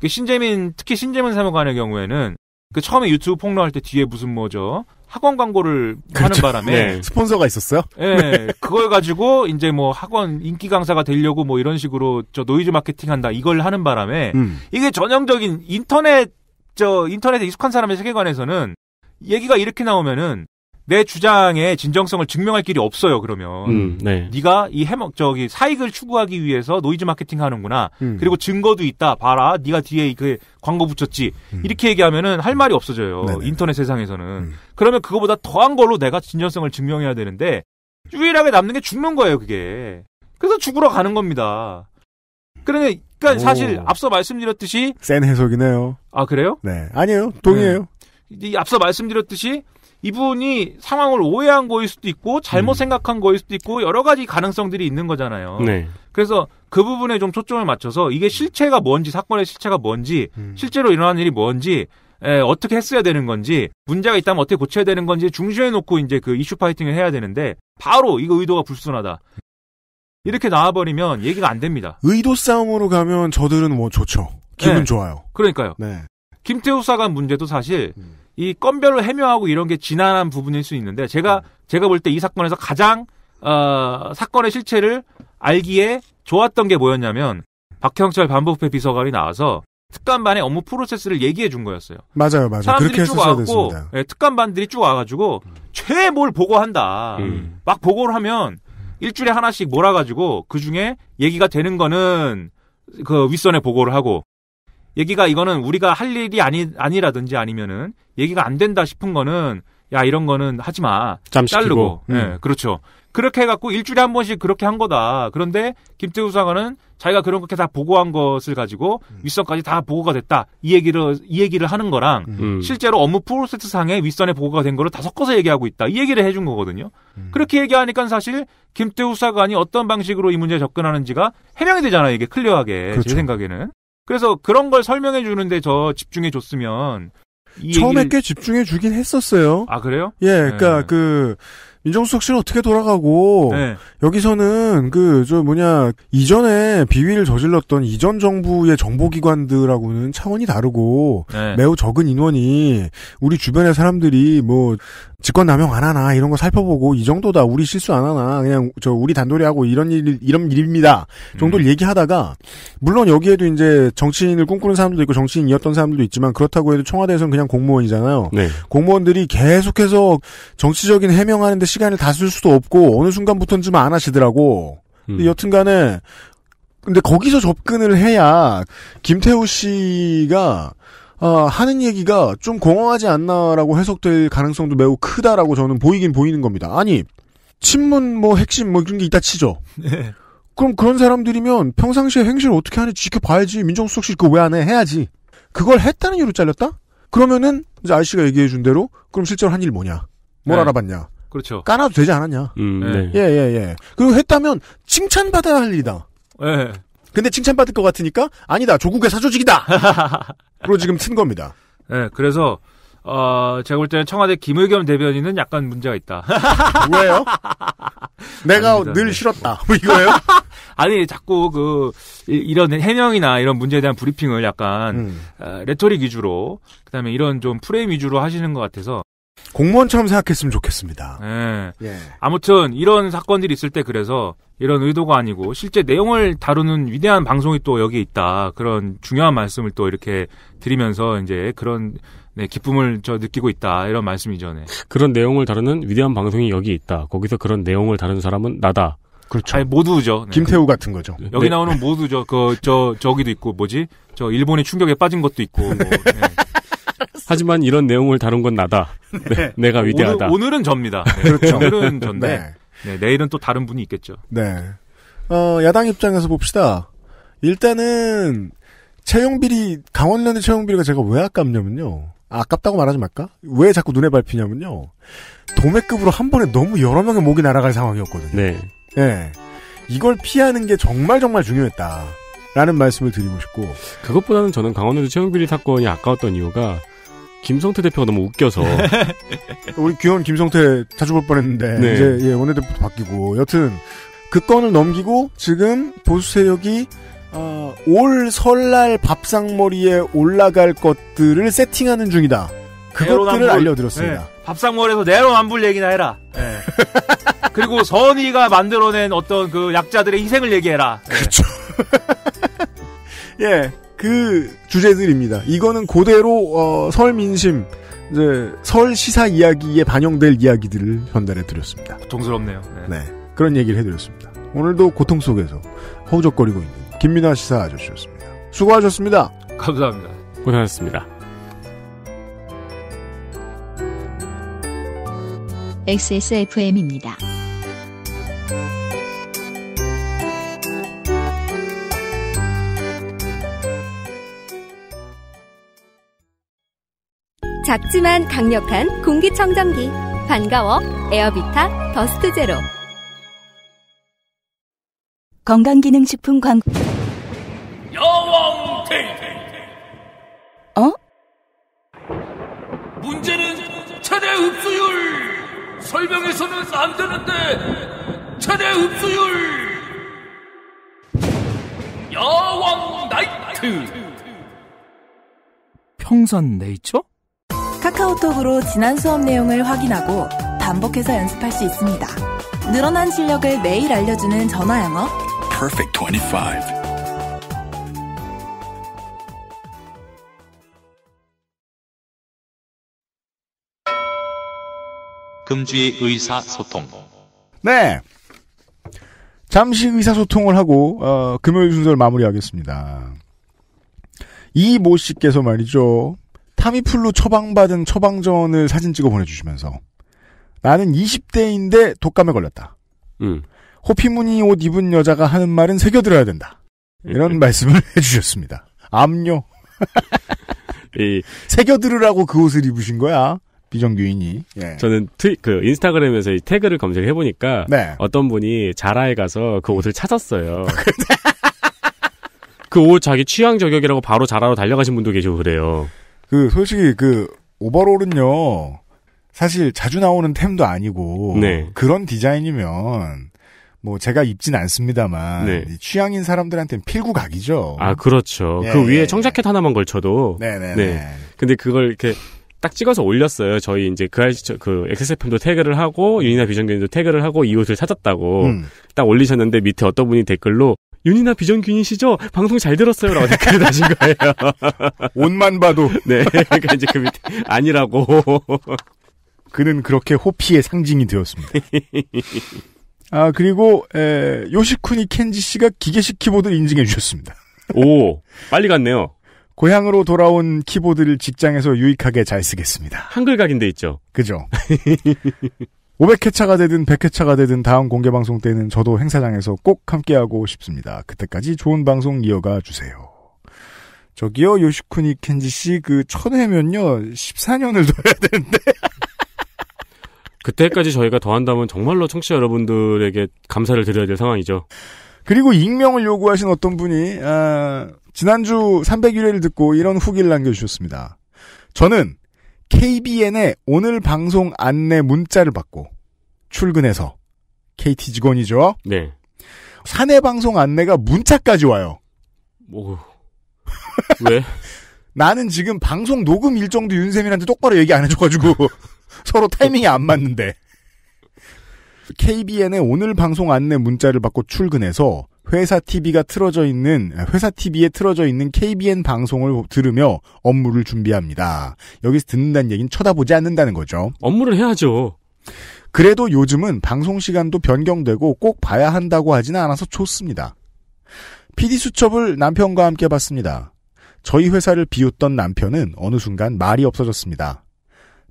그 신재민 특히 신재민 사무관의 경우에는 그 처음에 유튜브 폭로할 때 뒤에 무슨 뭐죠 학원 광고를 그렇죠. 하는 바람에 네. 스폰서가 있었어요. 예, 네. 그걸 가지고 이제 뭐 학원 인기 강사가 되려고 뭐 이런 식으로 저 노이즈 마케팅한다 이걸 하는 바람에 음. 이게 전형적인 인터넷 저 인터넷에 익숙한 사람의 세계관에서는 얘기가 이렇게 나오면은 내 주장의 진정성을 증명할 길이 없어요. 그러면 음, 네. 네가 이 해먹 저기 사익을 추구하기 위해서 노이즈 마케팅 하는구나. 음. 그리고 증거도 있다. 봐라. 네가 뒤에 그 광고 붙였지. 음. 이렇게 얘기하면은 할 말이 없어져요. 네네 인터넷 세상에서는. 음. 그러면 그거보다 더한 걸로 내가 진정성을 증명해야 되는데 유일하게 남는 게 죽는 거예요. 그게. 그래서 죽으러 가는 겁니다. 그러니까 오. 사실 앞서 말씀드렸듯이 센 해석이네요. 아 그래요? 네 아니에요 동의해요. 네. 이제 앞서 말씀드렸듯이 이분이 상황을 오해한 거일 수도 있고 잘못 음. 생각한 거일 수도 있고 여러 가지 가능성들이 있는 거잖아요. 네. 그래서 그 부분에 좀 초점을 맞춰서 이게 실체가 뭔지 사건의 실체가 뭔지 음. 실제로 일어난 일이 뭔지 에, 어떻게 했어야 되는 건지 문제가 있다면 어떻게 고쳐야 되는 건지 중시해 놓고 이제 그 이슈 파이팅을 해야 되는데 바로 이거 의도가 불순하다. 이렇게 나와버리면 얘기가 안 됩니다. 의도 싸움으로 가면 저들은 뭐 좋죠. 기분 네. 좋아요. 그러니까요. 네. 김태우 수사관 문제도 사실 음. 이 건별로 해명하고 이런 게 지난한 부분일 수 있는데 제가 음. 제가 볼 때 이 사건에서 가장 어, 사건의 실체를 알기에 좋았던 게 뭐였냐면 박형철 반부패 비서관이 나와서 특감반의 업무 프로세스를 얘기해 준 거였어요. 맞아요, 맞아요. 사람들이 쭉 와갖고 예, 특감반들이 쭉 와가지고 최뭘 보고한다. 음. 막 보고를 하면 일주일에 하나씩 몰아가지고 그 중에 얘기가 되는 거는 그 윗선에 보고를 하고 얘기가 이거는 우리가 할 일이 아니 아니라든지 아니면은 얘기가 안 된다 싶은 거는 야 이런 거는 하지 마. 잠시키고. 음. 예, 음. 네, 그렇죠. 그렇게 해갖고 일주일에 한 번씩 그렇게 한 거다. 그런데 김태우 수사관은 자기가 그런 그렇게 다 보고한 것을 가지고 음. 윗선까지 다 보고가 됐다. 이 얘기를 이 얘기를 하는 거랑 음. 음. 실제로 업무 프로세스 상에 윗선에 보고가 된 거를 다 섞어서 얘기하고 있다. 이 얘기를 해준 거거든요. 음. 그렇게 얘기하니까 사실 김태우 수사관이 어떤 방식으로 이 문제에 접근하는지가 해명이 되잖아요. 이게 클리어하게 그렇죠. 제 생각에는. 그래서 그런 걸 설명해 주는데 저 집중해 줬으면 처음에 얘기를... 꽤 집중해 주긴 했었어요. 아 그래요? 예, 네. 그러니까 네. 그 민정수석 씨는 어떻게 돌아가고 네. 여기서는 그 저 뭐냐 이전에 비위를 저질렀던 이전 정부의 정보기관들하고는 차원이 다르고 네. 매우 적은 인원이 우리 주변의 사람들이 뭐 직권남용 안 하나 이런 거 살펴보고 이 정도다 우리 실수 안 하나 그냥 저 우리 단돌이하고 이런 일 이런 일입니다 정도를 음. 얘기하다가 물론 여기에도 이제 정치인을 꿈꾸는 사람들도 있고 정치인이었던 사람들도 있지만 그렇다고 해도 청와대에서는 그냥 공무원이잖아요 네. 공무원들이 계속해서 정치적인 해명하는데 시간을 다 쓸 수도 없고 어느 순간부터는 안 하시더라고 음. 근데 여튼간에 근데 거기서 접근을 해야 김태우 씨가 아, 하는 얘기가 좀 공허하지 않나라고 해석될 가능성도 매우 크다라고 저는 보이긴 보이는 겁니다. 아니, 친문 뭐 핵심 뭐 이런 게 있다 치죠. 네. 그럼 그런 사람들이면 평상시에 행실을 어떻게 하는지 지켜봐야지. 민정수석실 그거 왜 안 해? 해야지. 그걸 했다는 이유로 잘렸다? 그러면은 이제 아저씨가 얘기해준 대로 그럼 실제로 한 일 뭐냐? 뭘 네. 알아봤냐? 그렇죠. 까나도 되지 않았냐? 음, 네. 네. 예, 예, 예. 그리고 했다면 칭찬받아야 할 일이다. 예. 네. 근데 칭찬받을 것 같으니까 아니다. 조국의 사조직이다. 로 지금 튼 겁니다. 네, 그래서 어, 제가 볼 때는 청와대 김의겸 대변인은 약간 문제가 있다. 왜요? 내가 아닙니다. 늘 네. 싫었다. 뭐 이거예요? 아니, 자꾸 그, 이런 해명이나 이런 문제에 대한 브리핑을 약간, 음. 어, 레토릭 위주로, 그 다음에 이런 좀 프레임 위주로 하시는 것 같아서, 공무원처럼 생각했으면 좋겠습니다. 네. 예. 아무튼 이런 사건들이 있을 때 그래서 이런 의도가 아니고 실제 내용을 다루는 위대한 방송이 또 여기 있다. 그런 중요한 말씀을 또 이렇게 드리면서 이제 그런 네, 기쁨을 저 느끼고 있다. 이런 말씀이죠. 네. 그런 내용을 다루는 위대한 방송이 여기 있다. 거기서 그런 내용을 다루는 사람은 나다. 그렇죠. 아니, 모두죠. 네. 김태우 같은 거죠. 네. 여기 네. 나오는 모두죠. 그, 저, 저기도 있고, 뭐지? 저, 일본의 충격에 빠진 것도 있고, 뭐, 네. 하지만 이런 내용을 다룬 건 나다. 네. 네 내가 위대하다. 오늘, 은 접니다. 네. 그렇죠. 오늘은 전데 네. 네. 내일은 또 다른 분이 있겠죠. 네. 어, 야당 입장에서 봅시다. 일단은 채용비리 강원랜드 채용비리가 제가 왜 아깝냐면요. 아, 아깝다고 말하지 말까? 왜 자꾸 눈에 밟히냐면요. 도매급으로 한 번에 너무 여러 명의 목이 날아갈 상황이었거든요. 네. 예. 이걸 피하는 게 정말 정말 중요했다. 라는 말씀을 드리고 싶고. 그것보다는 저는 강원랜드 채용비리 사건이 아까웠던 이유가 김성태 대표가 너무 웃겨서 우리 귀여운 김성태 자주 볼 뻔했는데 네. 이제 예, 원내대표도 바뀌고 여튼 그 건을 넘기고 지금 보수 세력이 어, 올 설날 밥상머리에 올라갈 것들을 세팅하는 중이다. 그것들을 알려드렸습니다. 네. 밥상머리에서 내로남불 얘기나 해라. 네. 그리고 선의가 만들어낸 어떤 그 약자들의 희생을 얘기해라. 네. 그렇죠. 예, 그 주제들입니다. 이거는 그대로 어, 설 민심, 이제 설 시사 이야기에 반영될 이야기들을 전달해 드렸습니다. 고통스럽네요. 네. 네. 그런 얘기를 해드렸습니다. 오늘도 고통 속에서 허우적거리고 있는 김민아 시사 아저씨였습니다. 수고하셨습니다. 감사합니다. 고생하셨습니다. XSFM입니다. 작지만 강력한 공기청정기 반가워 에어비타 더스트 제로 건강기능식품 광고 여왕 테이테 이이테 어? 문제는 최대 흡수율 설명해서는 안 되는데 최대 흡수율 여왕 나이트 평산 네이처? 카카오톡으로 지난 수업 내용을 확인하고 반복해서 연습할 수 있습니다. 늘어난 실력을 매일 알려주는 전화 영어. Perfect 25. 금주의 의사소통. 네. 잠시 의사소통을 하고 어, 금요일 순서를 마무리하겠습니다. 이모 씨께서 말이죠. 타미플로 처방받은 처방전을 사진 찍어 보내주시면서 나는 20대인데 독감에 걸렸다. 음. 호피무늬 옷 입은 여자가 하는 말은 새겨들어야 된다. 이런 음. 말씀을 해주셨습니다. 암요. 이, 새겨들으라고 그 옷을 입으신 거야. 비정규인이. 예. 저는 트위, 그 인스타그램에서 이 태그를 검색해 보니까 네. 어떤 분이 자라에 가서 그 옷을 찾았어요. 그옷 그 자기 취향 저격이라고 바로 자라로 달려가신 분도 계시고 그래요. 그 솔직히 그 오버롤은요. 사실 자주 나오는 템도 아니고 네. 그런 디자인이면 뭐 제가 입진 않습니다만 네. 취향인 사람들한테는 필구각이죠. 아 그렇죠. 예, 그 네, 위에 네. 청자켓 하나만 걸쳐도 네네네. 네. 근데 그걸 이렇게 딱 찍어서 올렸어요. 저희 이제 그아이그 XSFM도 태그를 하고 윤이나 비정규님도 태그를 하고 이 옷을 찾았다고 음. 딱 올리셨는데 밑에 어떤 분이 댓글로 윤이나 비정균이시죠? 방송 잘 들었어요. 라고 댓글을 다신 거예요. 옷만 봐도. 네. 그러니까 이제 그 밑에 아니라고. 그는 그렇게 호피의 상징이 되었습니다. 아, 그리고, 에, 요시쿠니 켄지 씨가 기계식 키보드를 인증해 주셨습니다. 오, 빨리 갔네요. 고향으로 돌아온 키보드를 직장에서 유익하게 잘 쓰겠습니다. 한글각인데 있죠. 그죠. 500회차가 되든 100회차가 되든 다음 공개 방송 때는 저도 행사장에서 꼭 함께하고 싶습니다. 그때까지 좋은 방송 이어가 주세요. 저기요 요시쿠니 켄지 씨그 천회면요 14년을 둬야 되는데 그때까지 저희가 더 한다면 정말로 청취자 여러분들에게 감사를 드려야 될 상황이죠. 그리고 익명을 요구하신 어떤 분이 아, 지난주 301회를 듣고 이런 후기를 남겨주셨습니다. 저는 KBN의 오늘 방송 안내 문자를 받고 출근해서 KT 직원이죠. 네. 사내 방송 안내가 문자까지 와요. 뭐 왜? 나는 지금 방송 녹음 일정도 윤쌤이한테 똑바로 얘기 안 해줘가지고 서로 타이밍이 안 맞는데 KBN의 오늘 방송 안내 문자를 받고 출근해서 회사 TV가 틀어져 있는 회사 TV에 틀어져 있는 KBN 방송을 들으며 업무를 준비합니다. 여기서 듣는다는 얘기는 쳐다보지 않는다는 거죠. 업무를 해야죠. 그래도 요즘은 방송 시간도 변경되고 꼭 봐야 한다고 하지는 않아서 좋습니다. PD 수첩을 남편과 함께 봤습니다. 저희 회사를 비웃던 남편은 어느 순간 말이 없어졌습니다.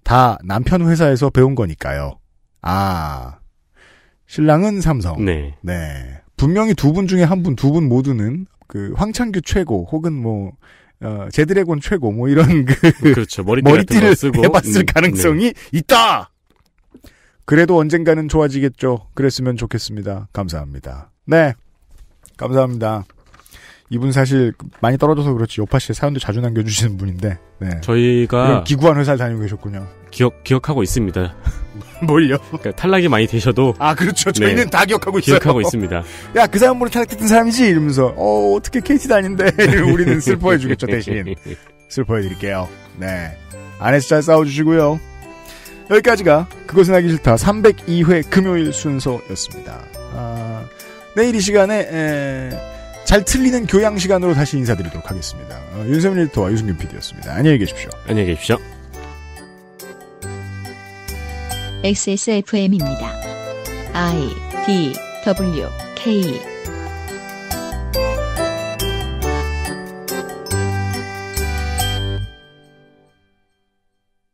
다 남편 회사에서 배운 거니까요. 아. 신랑은 삼성. 네. 네. 분명히 두 분 중에 한 분, 두 분 모두는 그 황창규 최고 혹은 뭐 어, 제드래곤 최고 뭐 이런 그 뭐 그렇죠. 머리띠 머리띠를 쓰고 해봤을 음, 네. 가능성이 네. 있다. 그래도 언젠가는 좋아지겠죠. 그랬으면 좋겠습니다. 감사합니다. 네, 감사합니다. 이분 사실 많이 떨어져서 그렇지 요파 씨의 사연도 자주 남겨주시는 분인데 네. 저희가 기구한 회사를 다니고 계셨군요. 기억 기억하고 있습니다. 뭘요? 그러니까 탈락이 많이 되셔도 아 그렇죠. 저희는 네. 다 기억하고 있어요. 기억하고 있습니다. 야 그 사람으로 탈락했던 사람이지 이러면서 어 어떻게 KT 다닌데 우리는 슬퍼해 주겠죠 대신 슬퍼해 드릴게요. 네 안에서 잘 싸워 주시고요. 여기까지가 그것은 하기 싫다 302회 금요일 순서였습니다. 아, 내일 이 시간에 에... 잘 틀리는 교양 시간으로 다시 인사드리도록 하겠습니다. 어, 윤세민 리터와 유승균 PD였습니다. 안녕히 계십시오. 안녕히 계십시오. XSFM입니다. I D W K